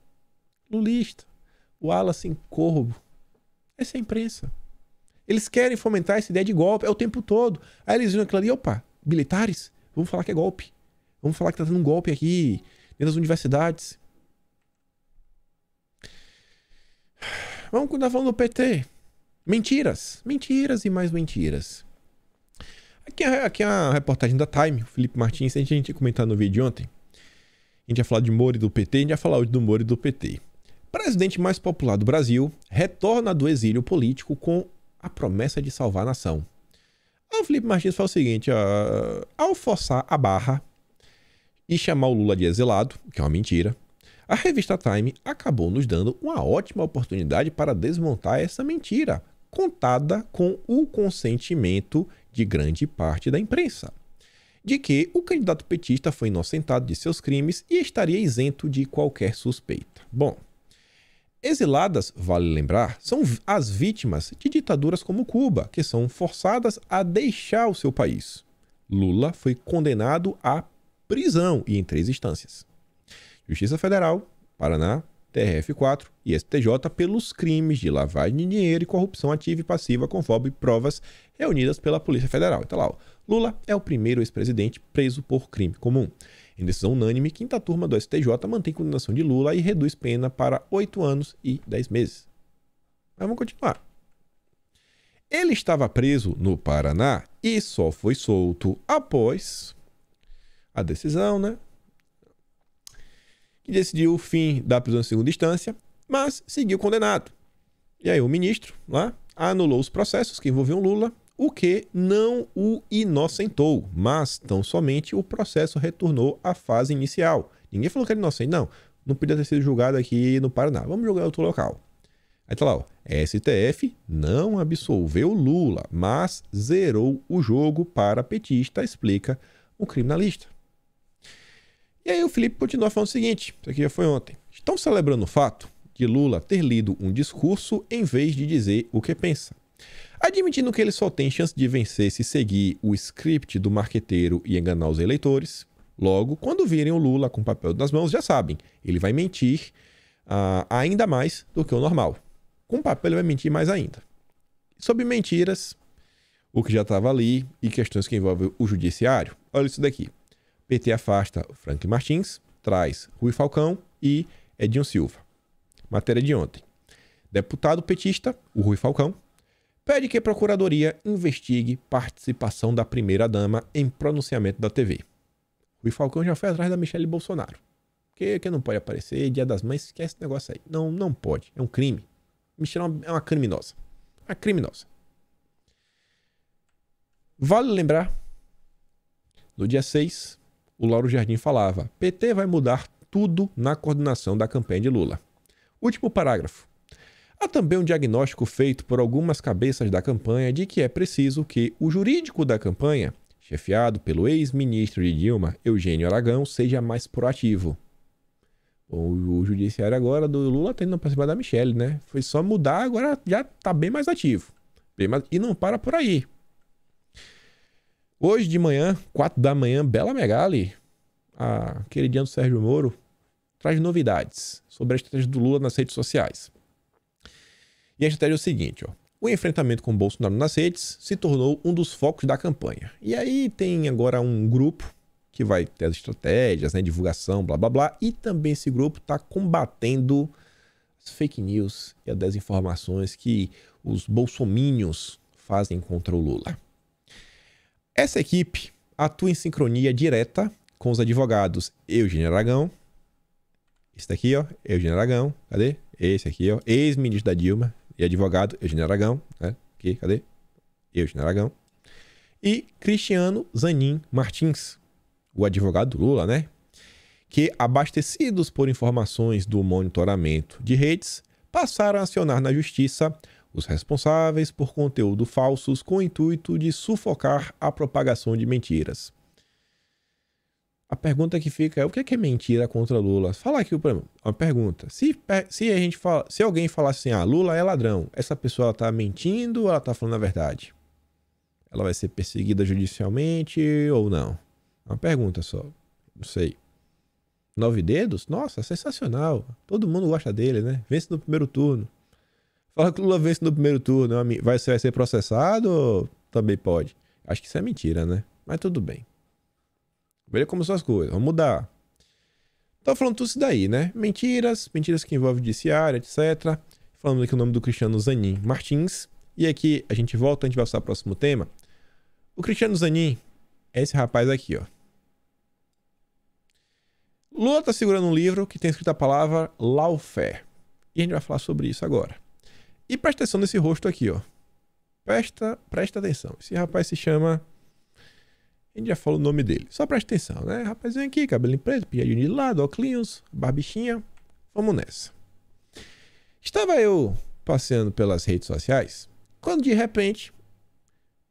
[SPEAKER 1] Lulista. O Wallace corvo. Essa é a imprensa. Eles querem fomentar essa ideia de golpe. É o tempo todo. Aí eles viram aquilo ali. Opa, militares? Vamos falar que é golpe. Vamos falar que tá tendo um golpe aqui dentro das universidades. Vamos continuar tá falando do PT. Mentiras, mentiras e mais mentiras. Aqui é, aqui é a reportagem da Time, o Felipe Martins, a gente tinha comentar no vídeo de ontem. A gente ia falar de Moro e do PT, a gente ia falar hoje do Moro e do PT. Presidente mais popular do Brasil retorna do exílio político com a promessa de salvar a nação. O Felipe Martins fala o seguinte: ó, ao forçar a barra e chamar o Lula de exilado, que é uma mentira, a revista Time acabou nos dando uma ótima oportunidade para desmontar essa mentira, contada com o consentimento de grande parte da imprensa, de que o candidato petista foi inocentado de seus crimes e estaria isento de qualquer suspeita. Bom, exiladas, vale lembrar, são as vítimas de ditaduras como Cuba, que são forçadas a deixar o seu país. Lula foi condenado à prisão e em três instâncias. Justiça Federal, Paraná, TRF4 e STJ pelos crimes de lavagem de dinheiro e corrupção ativa e passiva, conforme provas reunidas pela Polícia Federal. Então lá, ó, Lula é o primeiro ex-presidente preso por crime comum. Em decisão unânime, quinta turma do STJ mantém condenação de Lula e reduz pena para 8 anos e 10 meses. Mas vamos continuar. Ele estava preso no Paraná e só foi solto após a decisão, né? que decidiu o fim da prisão em segunda instância, mas seguiu condenado. E aí o ministro lá anulou os processos que envolviam Lula, o que não o inocentou, mas tão somente o processo retornou à fase inicial. Ninguém falou que era inocente, não. Não podia ter sido julgado aqui no Paraná. Vamos julgar em outro local. Aí tá lá, ó. STF não absolveu Lula, mas zerou o jogo para petista, explica o criminalista. E aí o Felipe continua falando o seguinte: isso aqui já foi ontem. Estão celebrando o fato de Lula ter lido um discurso em vez de dizer o que pensa. Admitindo que ele só tem chance de vencer se seguir o script do marqueteiro e enganar os eleitores, logo, quando virem o Lula com o papel nas mãos, já sabem, ele vai mentir uh, ainda mais do que o normal. Com papel, ele vai mentir mais ainda. Sobre mentiras, o que já estava ali e questões que envolvem o judiciário, olha isso daqui. PT afasta Frank Martins, traz Rui Falcão e Edinho Silva. Matéria de ontem. Deputado petista, o Rui Falcão, pede que a Procuradoria investigue participação da primeira-dama em pronunciamento da TV. Rui Falcão já foi atrás da Michelle Bolsonaro. Que, que não pode aparecer, Dia das Mães, esquece esse negócio aí. Não, não pode. É um crime. Michelle é, é uma criminosa. Uma criminosa. Vale lembrar, no dia 6, o Lauro Jardim falava: PT vai mudar tudo na coordenação da campanha de Lula. Último parágrafo. Há também um diagnóstico feito por algumas cabeças da campanha de que é preciso que o jurídico da campanha, chefiado pelo ex-ministro de Dilma, Eugênio Aragão, seja mais proativo. O, judiciário agora do Lula tendo tá indo cima da Michelle, né? Foi só mudar, agora já tá bem mais ativo. Bem mais... E não para por aí. Hoje de manhã, 4 da manhã, Bela Megali, a queridinha do Sérgio Moro, traz novidades sobre a estratégia do Lula nas redes sociais. E a estratégia é o seguinte, ó. O enfrentamento com Bolsonaro nas redes se tornou um dos focos da campanha. E aí tem agora um grupo que vai ter as estratégias, né, divulgação, blá blá blá, e também esse grupo está combatendo as fake news e as desinformações que os bolsomínios fazem contra o Lula. Essa equipe atua em sincronia direta com os advogados Eugênio Aragão, esse daqui, ó, Eugênio Aragão, cadê? Esse aqui, ó, ex-ministro da Dilma e advogado Eugênio Aragão, né? Aqui, cadê? Eugênio Aragão. E Cristiano Zanin Martins, o advogado Lula, né? Que, abastecidos por informações do monitoramento de redes, passaram a acionar na justiça os responsáveis por conteúdo falsos com o intuito de sufocar a propagação de mentiras. A pergunta que fica é o que é, é mentira contra Lula? Fala aqui uma pergunta. Se, se, a gente fala, se alguém falar assim, ah, Lula é ladrão, essa pessoa está mentindo ou ela está falando a verdade? Ela vai ser perseguida judicialmente ou não? É uma pergunta só. Não sei. Nove dedos? Nossa, sensacional. Todo mundo gosta dele, né? Vence no primeiro turno. Fala que o Lula vence no primeiro turno, vai, vai ser processado também pode? Acho que isso é mentira, né? Mas tudo bem. Veja como são as coisas. Vamos mudar. Tô falando tudo isso daí, né? Mentiras, mentiras que envolvem judiciário, etc. Falando aqui o nome do Cristiano Zanin Martins. E aqui a gente volta, a gente vai passar o próximo tema. O Cristiano Zanin é esse rapaz aqui, ó. Lula tá segurando um livro que tem escrito a palavra Laufer. E a gente vai falar sobre isso agora. E presta atenção nesse rosto aqui, ó. Presta, presta atenção. Esse rapaz se chama. A gente já falou o nome dele. Só presta atenção, né? Rapazinho aqui, cabelo preto, piadinho de lado, óculos, barbichinha. Vamos nessa. Estava eu passeando pelas redes sociais quando de repente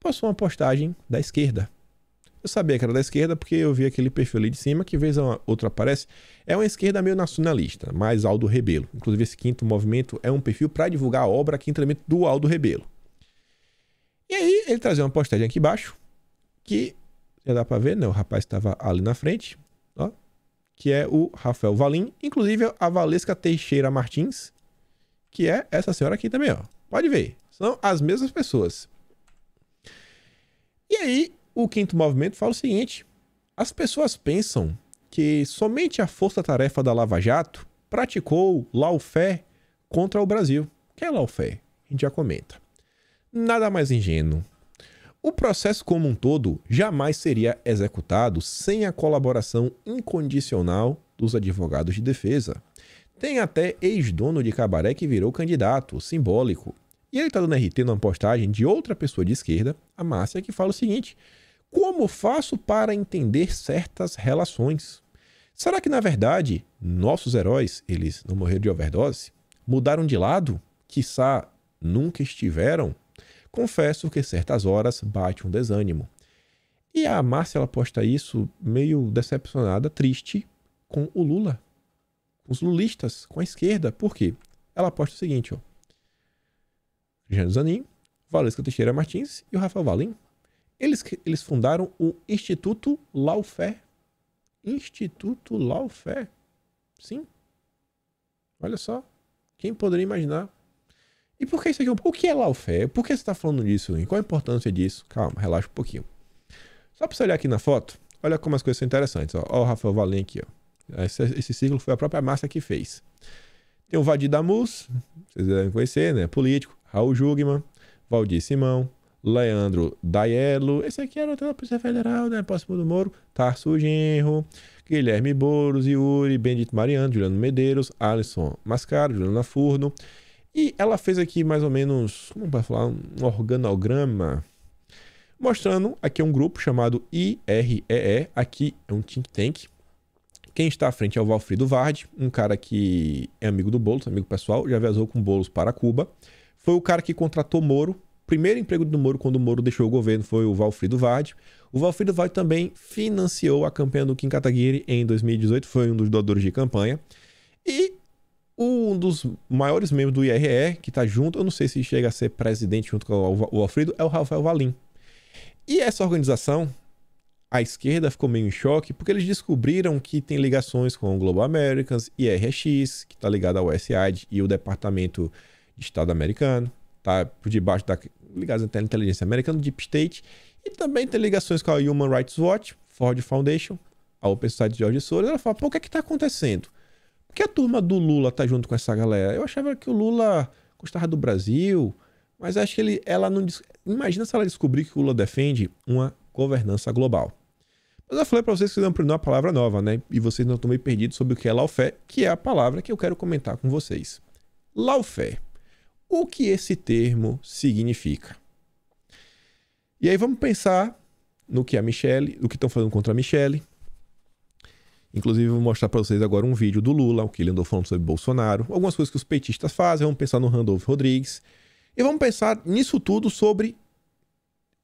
[SPEAKER 1] passou uma postagem da esquerda. Eu sabia que era da esquerda porque eu vi aquele perfil ali de cima, que vez a outra aparece. É uma esquerda meio nacionalista, mais Aldo Rebelo. Inclusive, esse quinto movimento é um perfil para divulgar a obra aqui em do Aldo Rebelo. E aí, ele trazia uma postagem aqui embaixo, que já dá para ver, né? O rapaz estava ali na frente, ó, que é o Rafael Valim, inclusive a Valesca Teixeira Martins, que é essa senhora aqui também, ó. Pode ver, são as mesmas pessoas. E aí, o quinto movimento fala o seguinte: as pessoas pensam que somente a força-tarefa da Lava Jato praticou laufé contra o Brasil. O que é laufé? A gente já comenta. Nada mais ingênuo. O processo como um todo jamais seria executado sem a colaboração incondicional dos advogados de defesa. Tem até ex-dono de cabaré que virou candidato, simbólico. E ele está dando RT numa postagem de outra pessoa de esquerda, a Márcia, que fala o seguinte: como faço para entender certas relações? Será que na verdade nossos heróis, eles não morreram de overdose? Mudaram de lado? Quiçá nunca estiveram? Confesso que certas horas bate um desânimo. E a Márcia ela posta isso meio decepcionada, triste com o Lula, com os lulistas, com a esquerda. Por quê? Ela posta o seguinte, ó. Jean Zanin, Valesca Teixeira Martins e o Rafael Valim eles, eles fundaram o Instituto Laufé Instituto Laufé Sim. Olha só. Quem poderia imaginar? E por que isso aqui? O que é Laufé Por que você está falando disso? E qual a importância disso? Calma, relaxa um pouquinho. Só para você olhar aqui na foto, olha como as coisas são interessantes. Ó, o Rafael Valen aqui. Ó. Esse, esse ciclo foi a própria massa que fez. Tem o Vadir Damus, vocês devem conhecer, né? Político. Raul Jugman, Valdir Simão, Leandro Daiello, esse aqui era da Polícia Federal, né? Próximo do Moro, Tarso Genro, Guilherme Boros, Yuri, Bendito Mariano, Juliano Medeiros, Alisson Mascaro, Juliana Furno. E ela fez aqui mais ou menos, como vai falar, um organograma mostrando aqui um grupo chamado IREE, aqui é um think tank. Quem está à frente é o Valfrido Vard, um cara que é amigo do Boulos, amigo pessoal, já viajou com Boulos para Cuba. Foi o cara que contratou Moro primeiro emprego do Moro, quando o Moro deixou o governo, foi o Valfrido Vade. O Valfrido Vade também financiou a campanha do Kim Kataguiri em 2018, foi um dos doadores de campanha. E um dos maiores membros do IRE, que está junto, eu não sei se chega a ser presidente junto com o Valfrido é o Rafael Valim. E essa organização, a esquerda ficou meio em choque, porque eles descobriram que tem ligações com o Global Americans, IRX, que está ligado ao USAID e o Departamento de Estado americano, tá por debaixo da ligados à inteligência americana, Deep State, e também tem ligações com a Human Rights Watch, Ford Foundation, a Open Society de George Soros. Ela fala, pô, o que é que tá acontecendo? Por que a turma do Lula tá junto com essa galera? Eu achava que o Lula gostava do Brasil, mas acho que ele, ela não... Imagina se ela descobrir que o Lula defende uma governança global. Mas eu falei para vocês que não aprender uma palavra nova, né? E vocês não estão meio perdidos sobre o que é laufé, que é a palavra que eu quero comentar com vocês. Laufé o que esse termo significa. E aí vamos pensar no que a Michelle, o que estão fazendo contra a Michelle. Inclusive, vou mostrar para vocês agora um vídeo do Lula, o que ele andou falando sobre Bolsonaro, algumas coisas que os petistas fazem, vamos pensar no Randolph Rodrigues. E vamos pensar nisso tudo sobre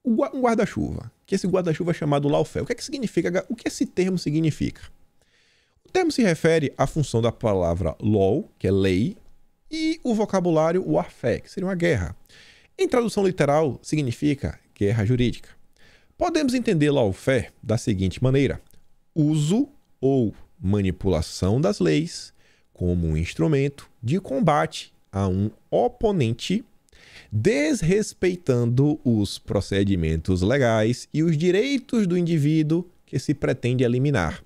[SPEAKER 1] um guarda-chuva, que esse guarda-chuva é chamado laufé. O que é que significa? O que esse termo significa? O termo se refere à função da palavra law, que é lei, e o vocabulário warfare, que seria uma guerra. Em tradução literal, significa guerra jurídica. Podemos entender lawfare da seguinte maneira: uso ou manipulação das leis como um instrumento de combate a um oponente, desrespeitando os procedimentos legais e os direitos do indivíduo que se pretende eliminar.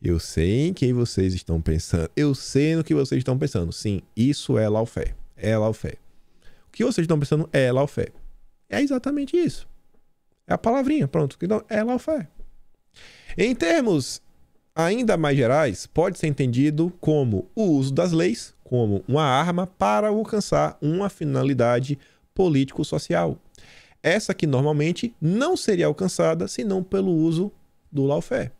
[SPEAKER 1] Eu sei em quem vocês estão pensando. Eu sei no que vocês estão pensando. Sim, isso é laufé. É laufé. O que vocês estão pensando é laufé. É exatamente isso. É a palavrinha, pronto. Então, é laufé. Em termos ainda mais gerais, pode ser entendido como o uso das leis como uma arma para alcançar uma finalidade político-social. Essa que normalmente não seria alcançada senão pelo uso do laufé.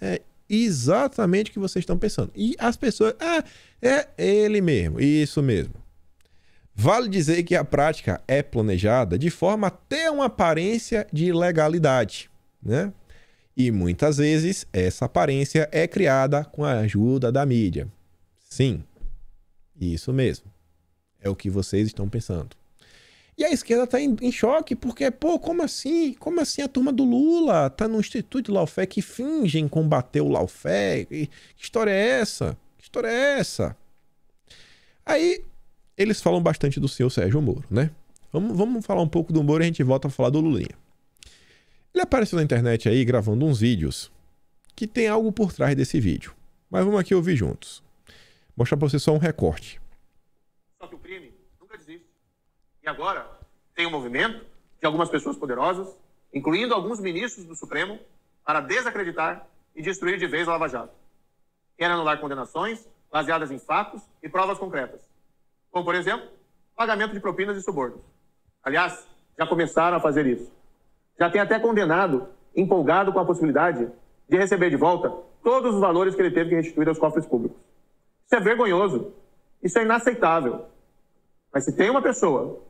[SPEAKER 1] É exatamente o que vocês estão pensando. E as pessoas, ah, é ele mesmo, isso mesmo. Vale dizer que a prática é planejada de forma a ter uma aparência de legalidade, né? E muitas vezes essa aparência é criada com a ajuda da mídia. Sim, isso mesmo. É o que vocês estão pensando. E a esquerda está em, em, choque porque, pô, como assim? Como assim a turma do Lula está no Instituto Laufé que fingem combater o Laufé? Que história é essa? Que história é essa? Aí eles falam bastante do senhor Sérgio Moro, né? Vamos, vamos falar um pouco do Moro e a gente volta a falar do Lulinha. Ele apareceu na internet aí gravando uns vídeos que tem algo por trás desse vídeo. Mas vamos aqui ouvir juntos. Mostrar para vocês só um recorte.
[SPEAKER 3] E agora tem um movimento de algumas pessoas poderosas, incluindo alguns ministros do Supremo, para desacreditar e destruir de vez a Lava Jato. Quer anular condenações baseadas em fatos e provas concretas, como, por exemplo, pagamento de propinas e subornos. Aliás, já começaram a fazer isso. Já tem até condenado, empolgado com a possibilidade de receber de volta todos os valores que ele teve que restituir aos cofres públicos. Isso é vergonhoso. Isso é inaceitável. Mas se tem uma pessoa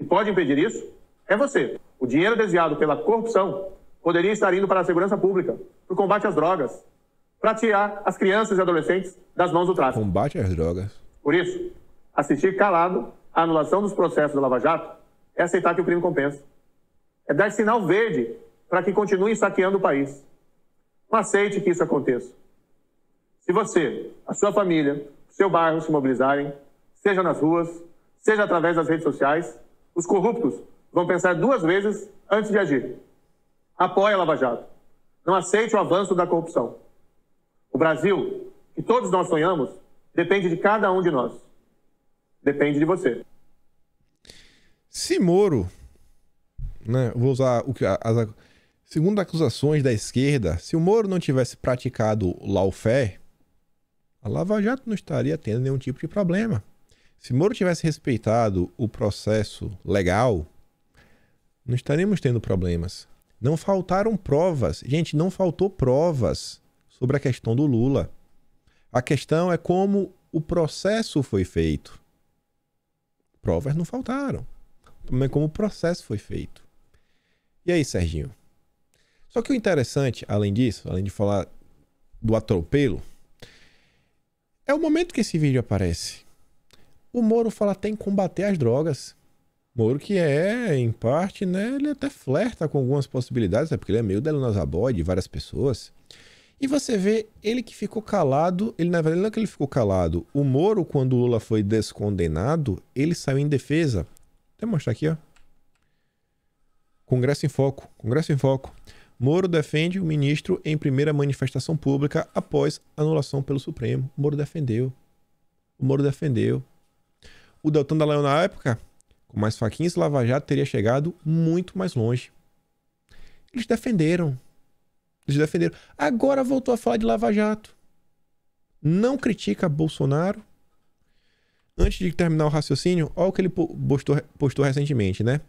[SPEAKER 3] e pode impedir isso é você. O dinheiro desviado pela corrupção poderia estar indo para a segurança pública, para o combate às drogas, para tirar as crianças e adolescentes das mãos do tráfico.
[SPEAKER 1] Combate às drogas.
[SPEAKER 3] Por isso, assistir calado à anulação dos processos do Lava Jato é aceitar que o crime compensa. É dar sinal verde para que continuem saqueando o país. Não aceite que isso aconteça. Se você, a sua família, seu bairro se mobilizarem, seja nas ruas, seja através das redes sociais, os corruptos vão pensar duas vezes antes de agir. Apoie a Lava Jato. Não aceite o avanço da corrupção. O Brasil, que todos nós sonhamos, depende de cada um de nós. Depende de você.
[SPEAKER 1] Se Moro, né, vou usar o que as, segundo acusações da esquerda, se o Moro não tivesse praticado lawfare, a Lava Jato não estaria tendo nenhum tipo de problema. Se Moro tivesse respeitado o processo legal, não estaremos tendo problemas. Não faltaram provas. Gente, não faltou provas sobre a questão do Lula. A questão é como o processo foi feito. Provas não faltaram. Mas como o processo foi feito. E aí, Serginho? Só que o interessante, além disso, além de falar do atropelo, é o momento que esse vídeo aparece. O Moro fala até em combater as drogas. Moro que é, em parte, né, ele até flerta com algumas possibilidades, é porque ele é meio da Luna Zaboy, de várias pessoas. E você vê ele que ficou calado, ele na verdade não é que ele ficou calado, o Moro, quando o Lula foi descondenado, ele saiu em defesa. Vou até mostrar aqui, ó. Congresso em Foco, Congresso em Foco. Moro defende o ministro em primeira manifestação pública após anulação pelo Supremo. O Moro defendeu. O Moro defendeu o Deltan Dallagnol na época, com mais faquinhas Lava Jato, teria chegado muito mais longe. Eles defenderam. Eles defenderam. Agora voltou a falar de Lava Jato. Não critica Bolsonaro. Antes de terminar o raciocínio, olha o que ele postou, postou recentemente, né?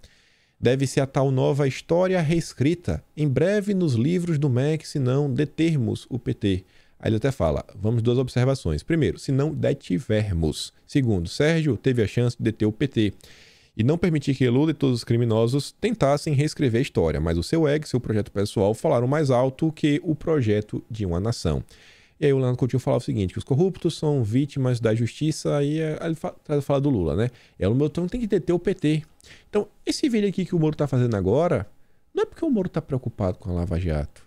[SPEAKER 1] Deve-se a tal nova história reescrita, em breve nos livros do MEC, se não determos o PT. Aí ele até fala: vamos duas observações. Primeiro, se não detivermos. Segundo, Sérgio teve a chance de deter o PT e não permitir que Lula e todos os criminosos tentassem reescrever a história, mas o seu ego seu projeto pessoal falaram mais alto que o projeto de uma nação. E aí o Leandro Coutinho fala o seguinte, que os corruptos são vítimas da justiça, e eh, aí ele fala, fala do Lula, né? É, o tem que deter o PT. Então, esse vídeo aqui que o Moro está fazendo agora, não é porque o Moro está preocupado com a Lava Jato.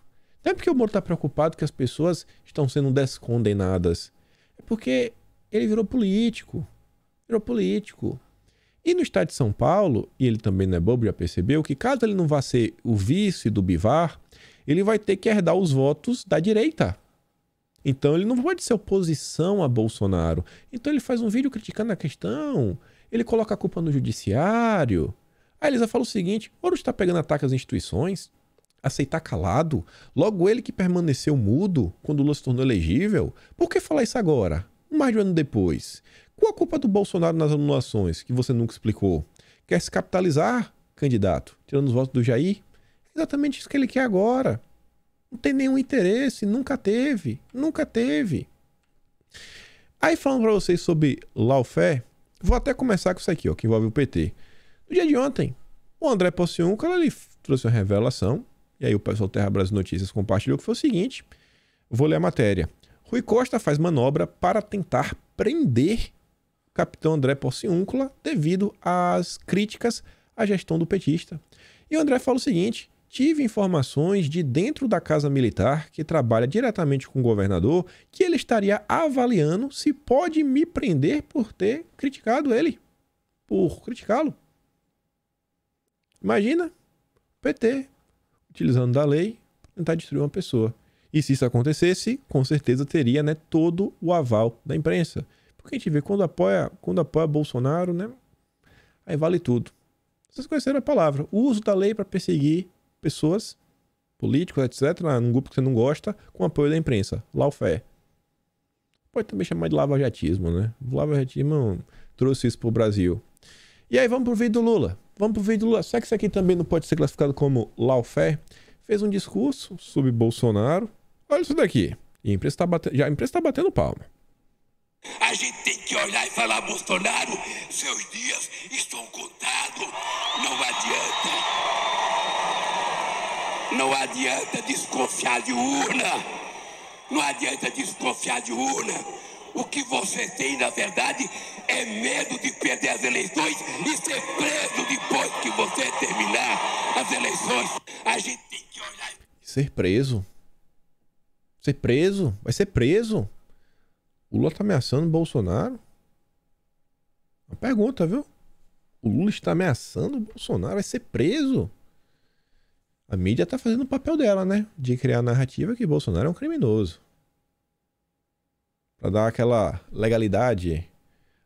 [SPEAKER 1] Não é porque o Moro está preocupado que as pessoas estão sendo descondenadas. É porque ele virou político. Virou político. E no estado de São Paulo, e ele também não é bobo, já percebeu, que caso ele não vá ser o vice do Bivar, ele vai ter que herdar os votos da direita. Então ele não pode ser oposição a Bolsonaro. Então ele faz um vídeo criticando a questão, ele coloca a culpa no judiciário. Aí Elisa fala o seguinte: Moro está pegando ataque às instituições aceitar calado? Logo ele que permaneceu mudo quando Lula se tornou elegível? Por que falar isso agora, mais de um ano depois? Qual a culpa do Bolsonaro nas anulações, que você nunca explicou? Quer se capitalizar, candidato, tirando os votos do Jair? exatamente isso que ele quer agora. Não tem nenhum interesse, nunca teve, nunca teve. Aí falando para vocês sobre Laufé, vou até começar com isso aqui, ó, que envolve o PT. No dia de ontem, o André Pociúncula ele trouxe uma revelação e aí o pessoal Terra Brasil Notícias compartilhou que foi o seguinte: vou ler a matéria. Rui Costa faz manobra para tentar prender o capitão André Porciúncula devido às críticas à gestão do petista. E o André fala o seguinte: tive informações de dentro da Casa Militar, que trabalha diretamente com o governador, que ele estaria avaliando se pode me prender por ter criticado ele. Por criticá-lo. Imagina, PT, utilizando da lei, tentar destruir uma pessoa. E se isso acontecesse, com certeza teria né, todo o aval da imprensa. Porque a gente vê quando apoia, quando apoia Bolsonaro, né? Aí vale tudo. Vocês conheceram a palavra. O uso da lei para perseguir pessoas, políticos, etc., num grupo que você não gosta, com apoio da imprensa. Laufé. Pode também chamar de lavajatismo, né? O lavajatismo trouxe isso para o Brasil. E aí vamos pro vídeo do Lula. Vamos pro vídeo do Lula. Será que isso aqui também não pode ser classificado como lawfare? Fez um discurso sobre Bolsonaro. Olha isso daqui. E a imprensa tá batendo, já a imprensa tá batendo palma. A
[SPEAKER 2] gente tem que olhar e falar, Bolsonaro, seus dias estão contados. Não adianta. Não adianta desconfiar de urna. Não adianta desconfiar de urna o que você tem, na verdade, é medo de perder as eleições e ser preso depois que você terminar as eleições. A gente tem
[SPEAKER 1] que olhar. Ser preso? Ser preso? Vai ser preso? O Lula tá ameaçando o Bolsonaro? Uma pergunta, viu? O Lula está ameaçando o Bolsonaro, vai ser preso. A mídia tá fazendo o papel dela, né? De criar a narrativa que Bolsonaro é um criminoso para dar aquela legalidade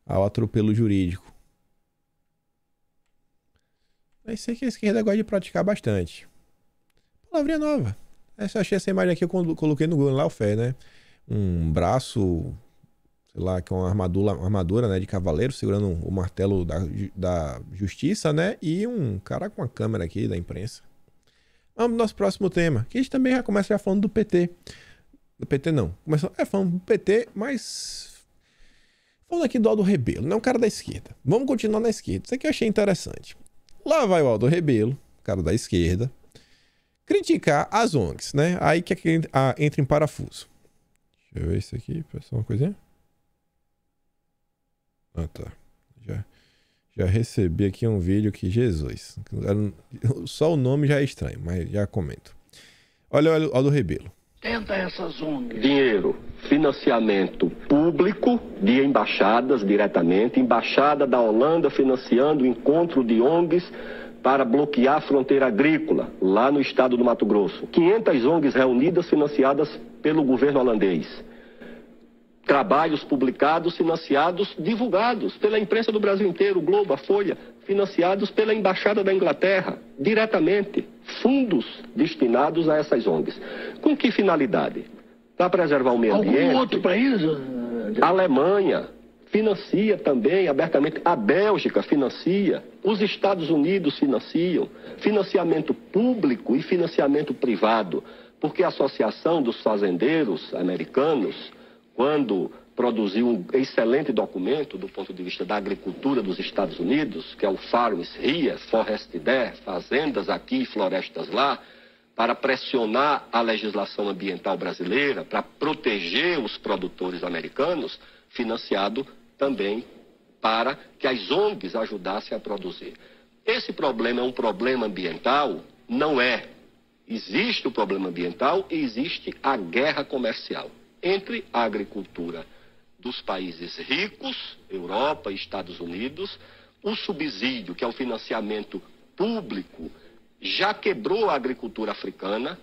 [SPEAKER 1] ao atropelo jurídico. Mas sei que a esquerda gosta de praticar bastante. Palavrinha nova. Essa, achei essa imagem aqui, eu coloquei no Google lá o fé, né? Um braço, sei lá, que é uma armadura, armadura né, de cavaleiro, segurando o martelo da, da justiça, né? E um cara com a câmera aqui da imprensa. Vamos pro nosso próximo tema, que a gente também já começa já falando do PT. Do PT não. Começou, é, falando do PT, mas. Falando aqui do Aldo Rebelo, não é um cara da esquerda. Vamos continuar na esquerda. Isso aqui eu achei interessante. Lá vai o Aldo Rebelo, cara da esquerda, criticar as ONGs, né? Aí que é ah, entra em parafuso. Deixa eu ver isso aqui, só uma coisinha. Ah, tá. Já, já recebi aqui um vídeo que, Jesus, só o nome já é estranho, mas já comento. Olha o Aldo Rebelo
[SPEAKER 2] sustenta essas ONGs? Dinheiro, financiamento público de embaixadas diretamente, embaixada da Holanda financiando o encontro de ONGs para bloquear a fronteira agrícola lá no estado do Mato Grosso. 500 ONGs reunidas financiadas pelo governo holandês. Trabalhos publicados, financiados, divulgados pela imprensa do Brasil inteiro, o Globo, a Folha, financiados pela embaixada da Inglaterra diretamente fundos destinados a essas ONGs. Com que finalidade? Para preservar o meio Algum ambiente. Algum outro país? Eh, a Alemanha financia também abertamente, a Bélgica financia, os Estados Unidos financiam, financiamento público e financiamento privado, porque a Associação dos Fazendeiros Americanos, quando produziu um excelente documento do ponto de vista da agricultura dos Estados Unidos, que é o Farms Ria, Forest There, Fazendas Aqui, Florestas Lá, para pressionar a legislação ambiental brasileira, para proteger os produtores americanos, financiado também para que as ONGs ajudassem a produzir. Esse problema é um problema ambiental? Não é. Existe o problema ambiental e existe a guerra comercial entre a agricultura dos países ricos, Europa e Estados Unidos, o subsídio, que é o financiamento público, já quebrou a agricultura africana,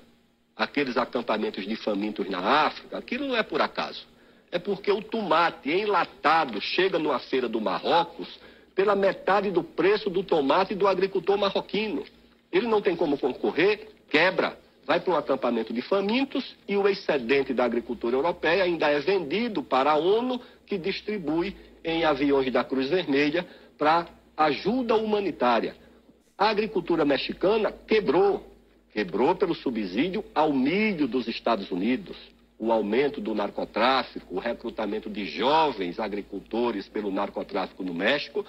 [SPEAKER 2] aqueles acampamentos de famintos na África, aquilo não é por acaso. É porque o tomate enlatado chega numa feira do Marrocos pela metade do preço do tomate do agricultor marroquino. Ele não tem como concorrer, quebra vai para um acampamento de famintos e o excedente da agricultura europeia ainda é vendido para a ONU, que distribui em aviões da Cruz Vermelha para ajuda humanitária. A agricultura mexicana quebrou, quebrou pelo subsídio ao milho dos Estados Unidos. O aumento do narcotráfico, o recrutamento de jovens agricultores pelo narcotráfico no México,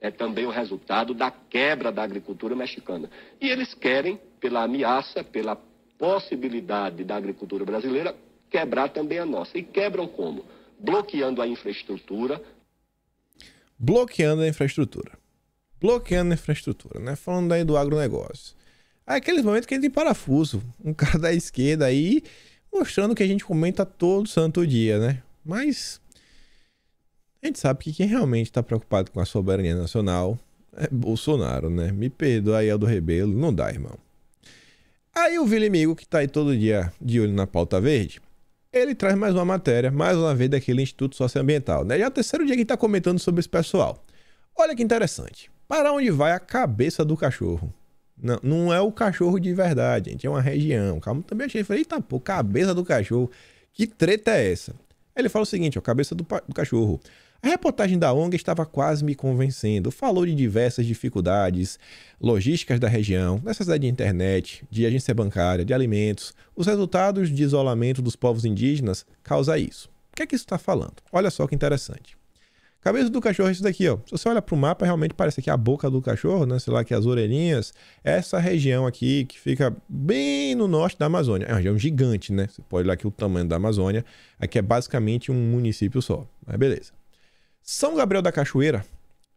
[SPEAKER 2] é também o resultado da quebra da agricultura mexicana. E eles querem, pela ameaça, pela possibilidade da agricultura brasileira quebrar também a nossa. E quebram como? Bloqueando a infraestrutura.
[SPEAKER 1] Bloqueando a infraestrutura. Bloqueando a infraestrutura, né? Falando aí do agronegócio. É aqueles momentos que entra tem parafuso. Um <laughs> cara da esquerda aí mostrando que a gente comenta todo santo dia, né? Mas a gente sabe que quem realmente está preocupado com a soberania nacional é Bolsonaro, né? Me perdoa aí, Aldo Rebelo. Não dá, irmão. Aí o Vilimigo, que está aí todo dia de olho na pauta verde, ele traz mais uma matéria, mais uma vez daquele Instituto Socioambiental. Né? Já é o terceiro dia que está comentando sobre esse pessoal. Olha que interessante. Para onde vai a cabeça do cachorro? Não, não é o cachorro de verdade, gente. É uma região. Calma, também achei. Falei, eita, pô, cabeça do cachorro. Que treta é essa? Ele fala o seguinte, ó, cabeça do, do cachorro. A reportagem da ONG estava quase me convencendo. Falou de diversas dificuldades logísticas da região, necessidade de internet, de agência bancária, de alimentos, os resultados de isolamento dos povos indígenas causa isso. O que é que isso está falando? Olha só que interessante. Cabeça do cachorro é isso daqui, ó. Se você olha para o mapa, realmente parece que a boca do cachorro, né? Sei lá, que as orelhinhas. Essa região aqui, que fica bem no norte da Amazônia. É uma região gigante, né? Você pode olhar aqui o tamanho da Amazônia. Aqui é basicamente um município só. Mas beleza. São Gabriel da Cachoeira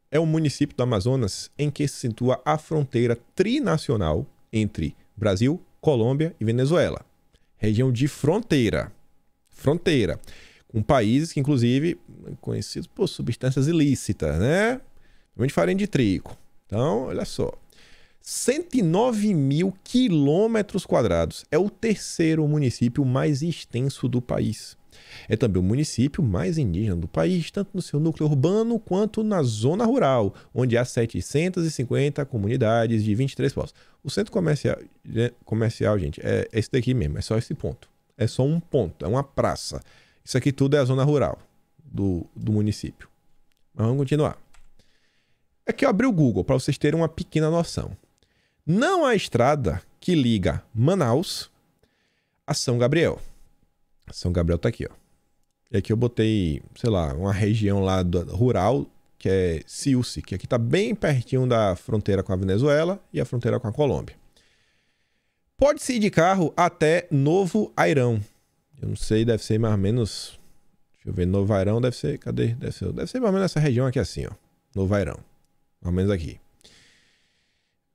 [SPEAKER 1] é um município do Amazonas em que se situa a fronteira trinacional entre Brasil, Colômbia e Venezuela. Região de fronteira. Fronteira. Com países que, inclusive, conhecidos por substâncias ilícitas, né? de farinha de trigo. Então, olha só. 109 mil quilômetros quadrados. É o terceiro município mais extenso do país. É também o município mais indígena do país, tanto no seu núcleo urbano quanto na zona rural, onde há 750 comunidades de 23 povos. O centro comercial, né, comercial gente, é, é esse daqui mesmo, é só esse ponto. É só um ponto, é uma praça. Isso aqui tudo é a zona rural do, do município. Mas vamos continuar. Aqui eu abri o Google para vocês terem uma pequena noção. Não há estrada que liga Manaus a São Gabriel. São Gabriel está aqui, ó. E aqui eu botei, sei lá, uma região lá do, rural, que é Silce, que aqui está bem pertinho da fronteira com a Venezuela e a fronteira com a Colômbia. Pode-se ir de carro até Novo Airão. Eu não sei, deve ser mais ou menos. Deixa eu ver, Novo Airão deve ser. Cadê? Deve ser, deve ser mais ou menos essa região aqui assim, ó. Novo Airão. Mais ou menos aqui.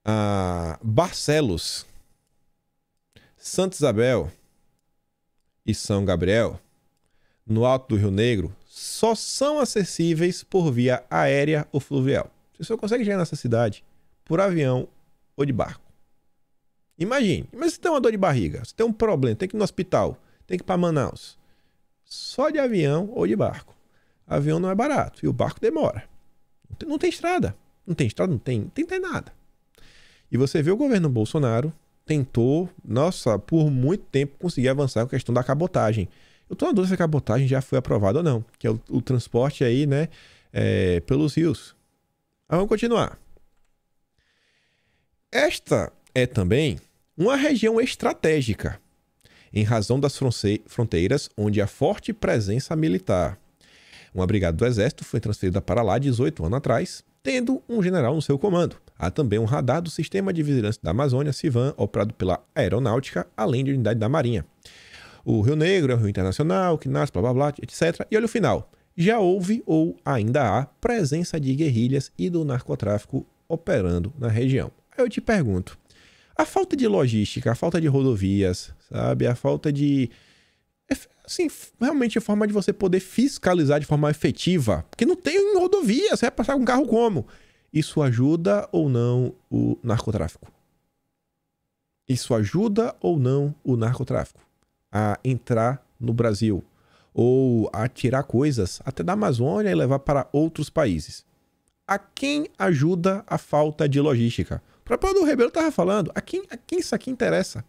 [SPEAKER 1] Ah, Barcelos, Santa Isabel e São Gabriel no alto do Rio Negro só são acessíveis por via aérea ou fluvial. Você só consegue chegar nessa cidade por avião ou de barco. Imagine, mas se tem uma dor de barriga, se tem um problema, tem que ir no hospital, tem que ir para Manaus. Só de avião ou de barco. Avião não é barato e o barco demora. Não tem, não tem estrada. Não tem estrada, não tem, tem, tem nada. E você vê o governo Bolsonaro tentou, nossa, por muito tempo conseguir avançar com a questão da cabotagem. Eu estou na dúvida se a cabotagem já foi aprovada ou não, que é o, o transporte aí, né, é, pelos rios. Mas vamos continuar. Esta é também uma região estratégica, em razão das fronteiras onde há forte presença militar. Uma brigada do Exército foi transferida para lá 18 anos atrás, tendo um general no seu comando. Há também um radar do Sistema de Vigilância da Amazônia, (SIVAN) operado pela Aeronáutica, além de unidade da Marinha. O Rio Negro é um rio internacional que nasce, blá blá blá, etc. E olha o final. Já houve ou ainda há presença de guerrilhas e do narcotráfico operando na região. Aí eu te pergunto: a falta de logística, a falta de rodovias, sabe? A falta de. É, assim, realmente a forma de você poder fiscalizar de forma efetiva. Porque não tem rodovia, você vai passar com um carro como? Isso ajuda ou não o narcotráfico? Isso ajuda ou não o narcotráfico? a entrar no Brasil ou a tirar coisas até da Amazônia e levar para outros países. A quem ajuda a falta de logística? Para próprio do Ribeiro estava falando, a quem, a quem isso aqui interessa?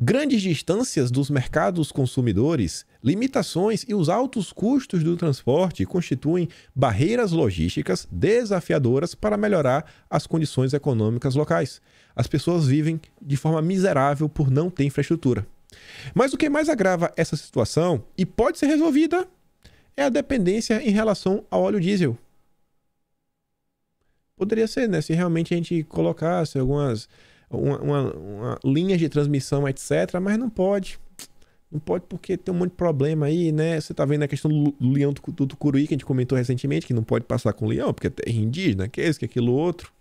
[SPEAKER 1] grandes distâncias dos mercados consumidores, limitações e os altos custos do transporte constituem barreiras logísticas desafiadoras para melhorar as condições econômicas locais. As pessoas vivem de forma miserável por não ter infraestrutura. Mas o que mais agrava essa situação e pode ser resolvida é a dependência em relação ao óleo diesel. Poderia ser, né? Se realmente a gente colocasse algumas uma, uma, uma linha de transmissão, etc. Mas não pode. Não pode porque tem um monte de problema aí, né? Você tá vendo a questão do leão do tucuruí que a gente comentou recentemente, que não pode passar com leão, porque é terra indígena, né? que é isso, que é aquilo outro.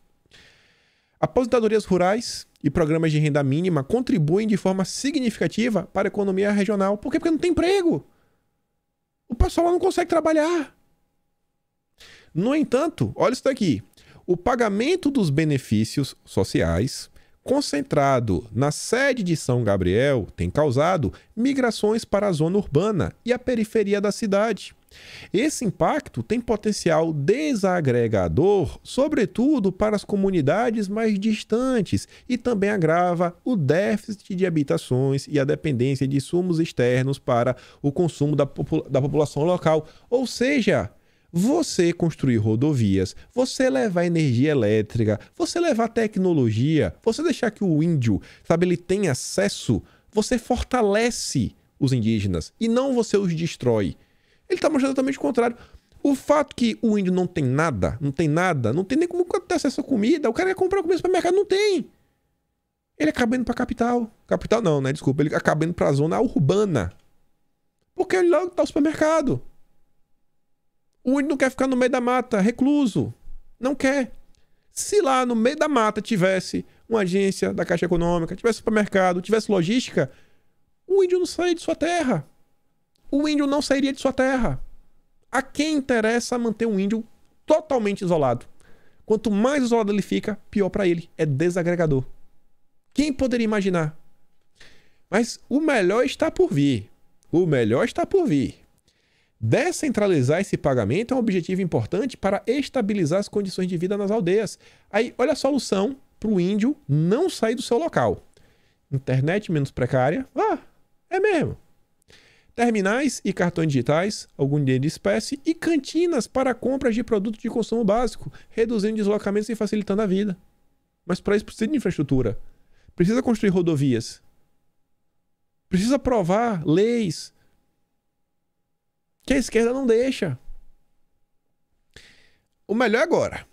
[SPEAKER 1] Aposentadorias rurais e programas de renda mínima contribuem de forma significativa para a economia regional. Por quê? Porque não tem emprego. O pessoal não consegue trabalhar. No entanto, olha isso daqui. O pagamento dos benefícios sociais concentrado na sede de São Gabriel tem causado migrações para a zona urbana e a periferia da cidade. Esse impacto tem potencial desagregador, sobretudo para as comunidades mais distantes, e também agrava o déficit de habitações e a dependência de sumos externos para o consumo da, popula da população local. Ou seja, você construir rodovias, você levar energia elétrica, você levar tecnologia, você deixar que o índio, sabe, ele tenha acesso, você fortalece os indígenas e não você os destrói. Ele está mostrando totalmente o contrário. O fato que o índio não tem nada, não tem nada, não tem nem como ter acesso à comida, o cara ia comprar comida para mercado, não tem. Ele acaba indo para capital. Capital não, né? Desculpa, ele acaba indo para a zona urbana. Porque é logo está o supermercado. O índio não quer ficar no meio da mata, recluso. Não quer. Se lá no meio da mata tivesse uma agência da Caixa Econômica, tivesse supermercado, tivesse logística, o índio não sairia de sua terra. O índio não sairia de sua terra. A quem interessa manter um índio totalmente isolado? Quanto mais isolado ele fica, pior para ele. É desagregador. Quem poderia imaginar? Mas o melhor está por vir. O melhor está por vir. Descentralizar esse pagamento é um objetivo importante para estabilizar as condições de vida nas aldeias. Aí, olha a solução para o índio não sair do seu local. Internet menos precária. Ah, é mesmo. Terminais e cartões digitais, algum dinheiro de espécie, e cantinas para compras de produtos de consumo básico, reduzindo deslocamentos e facilitando a vida. Mas para isso precisa de infraestrutura. Precisa construir rodovias. Precisa aprovar leis que a esquerda não deixa. O melhor é agora.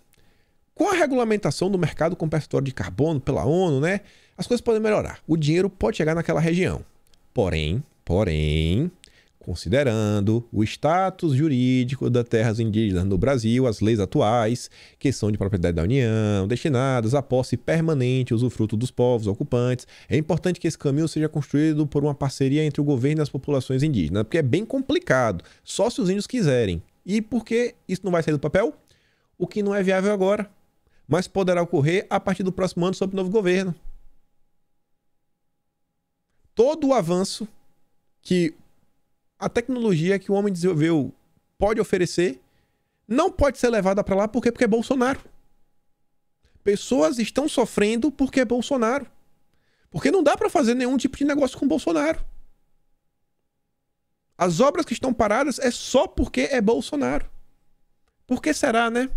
[SPEAKER 1] Com a regulamentação do mercado compensatório de carbono pela ONU, né? As coisas podem melhorar. O dinheiro pode chegar naquela região. Porém, porém, considerando o status jurídico das terras indígenas no Brasil, as leis atuais, que são de propriedade da União, destinadas à posse permanente e usufruto dos povos ocupantes. É importante que esse caminho seja construído por uma parceria entre o governo e as populações indígenas, porque é bem complicado, só se os índios quiserem. E por que isso não vai sair do papel? O que não é viável agora, mas poderá ocorrer a partir do próximo ano sob o novo governo. Todo o avanço que a tecnologia que o homem desenvolveu pode oferecer não pode ser levada para lá porque, porque é Bolsonaro. Pessoas estão sofrendo porque é Bolsonaro. Porque não dá para fazer nenhum tipo de negócio com Bolsonaro. As obras que estão paradas é só porque é Bolsonaro. Por que será, né?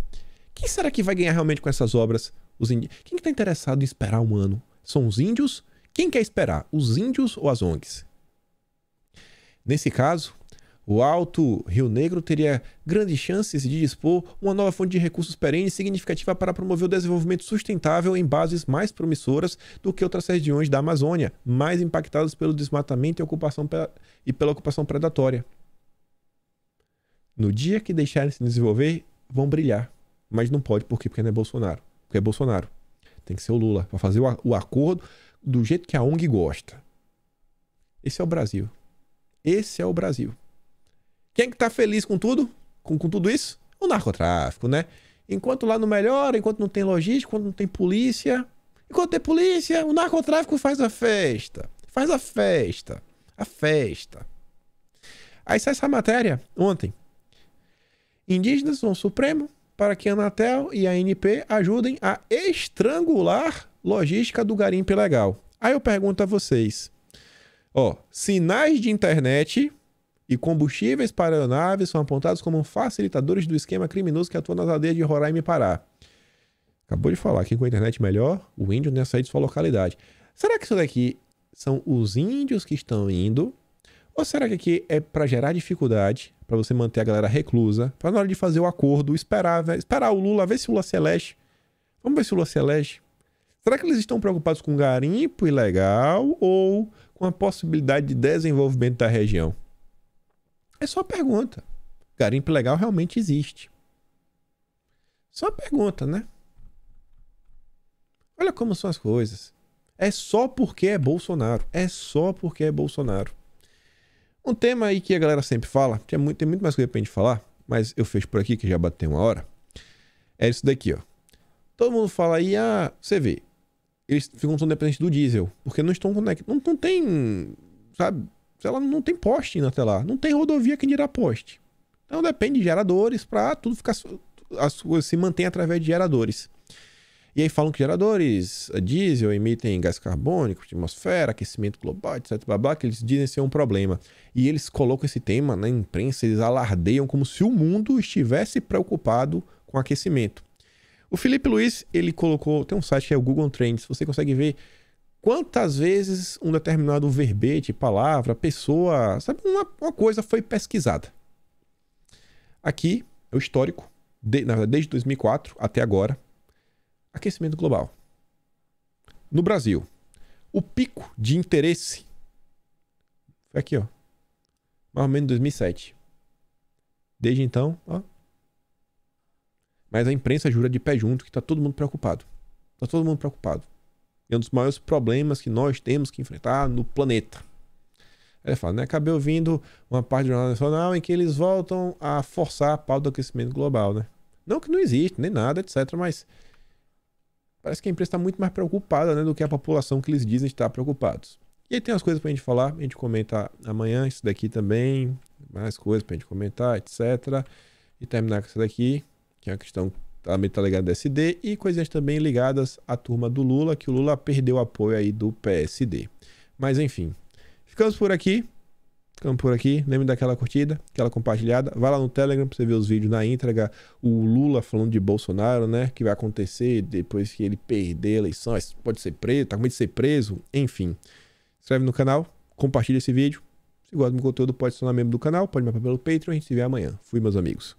[SPEAKER 1] Quem será que vai ganhar realmente com essas obras? Os Quem está que tá interessado em esperar um ano? São os índios? Quem quer esperar? Os índios ou as ONGs? Nesse caso, o Alto Rio Negro teria grandes chances de dispor uma nova fonte de recursos perene significativa para promover o desenvolvimento sustentável em bases mais promissoras do que outras regiões da Amazônia, mais impactadas pelo desmatamento e, ocupação e pela ocupação predatória. No dia que deixarem se desenvolver, vão brilhar. Mas não pode, por quê? Porque não é Bolsonaro. Porque é Bolsonaro. Tem que ser o Lula, para fazer o, o acordo do jeito que a ONG gosta. Esse é o Brasil. Esse é o Brasil. Quem que tá feliz com tudo? Com, com tudo isso? O narcotráfico, né? Enquanto lá não melhora, enquanto não tem logística, enquanto não tem polícia. Enquanto tem polícia, o narcotráfico faz a festa. Faz a festa. A festa. Aí sai essa matéria ontem. Indígenas vão Supremo para que a Anatel e a ANP ajudem a estrangular logística do garimpo ilegal. Aí eu pergunto a vocês: Ó, sinais de internet e combustíveis para aeronaves são apontados como facilitadores do esquema criminoso que atua nas aldeias de Roraima e Pará. Acabou de falar que com a internet melhor, o índio não ia sair de sua localidade. Será que isso daqui são os índios que estão indo? Ou será que aqui é para gerar dificuldade, para você manter a galera reclusa, para na hora de fazer o acordo, esperar, né, esperar o Lula, ver se o Lula celeste. Vamos ver se o Lula celeste. Será que eles estão preocupados com garimpo ilegal ou com a possibilidade de desenvolvimento da região? É só pergunta. Garimpo legal realmente existe. Só pergunta, né? Olha como são as coisas. É só porque é Bolsonaro. É só porque é Bolsonaro. Um tema aí que a galera sempre fala, tem é muito, tem muito mais coisa pra gente falar, mas eu fecho por aqui que já bateu uma hora. É isso daqui, ó. Todo mundo fala aí, ah, você vê, eles ficam tão dependentes do diesel, porque não estão conectados, não, não tem, sabe, ela não tem poste na até lá, não tem rodovia que dirá poste. Então depende de geradores para tudo ficar as coisas se mantém através de geradores. E aí falam que geradores eh, diesel emitem gás carbônico, atmosfera, aquecimento global, etc. babá que eles dizem ser um problema. E eles colocam esse tema na imprensa, eles alardeiam como se o mundo estivesse preocupado com aquecimento. O Felipe Luiz, ele colocou, tem um site que é o Google Trends, você consegue ver quantas vezes um determinado verbete, palavra, pessoa, sabe, uma, uma coisa foi pesquisada. Aqui é o histórico, de, na verdade, desde 2004 até agora, aquecimento global. No Brasil, o pico de interesse foi aqui, ó, mais ou menos 2007. Desde então, ó, mas a imprensa jura de pé junto que está todo mundo preocupado. Está todo mundo preocupado. É um dos maiores problemas que nós temos que enfrentar no planeta. Ele fala, né? Acabei ouvindo uma parte do Jornal Nacional em que eles voltam a forçar a pauta do aquecimento global, né? Não que não existe, nem nada, etc. Mas parece que a imprensa está muito mais preocupada né, do que a população que eles dizem estar preocupados. E aí tem umas coisas para a gente falar, a gente comenta amanhã isso daqui também, mais coisas para a gente comentar, etc. E terminar com isso daqui que é uma questão também está ligada ao SD, e coisas também ligadas à turma do Lula, que o Lula perdeu apoio aí do PSD. Mas enfim, ficamos por aqui. Ficamos por aqui. Lembre daquela curtida, aquela compartilhada. Vai lá no Telegram para você ver os vídeos na entrega. O Lula falando de Bolsonaro, né? Que vai acontecer depois que ele perder a eleição. Pode ser preso, tá com medo de ser preso. Enfim. Inscreve no canal, compartilha esse vídeo. Se gosta do meu conteúdo, pode se tornar membro do canal, pode me apoiar pelo Patreon. A gente se vê amanhã. Fui, meus amigos.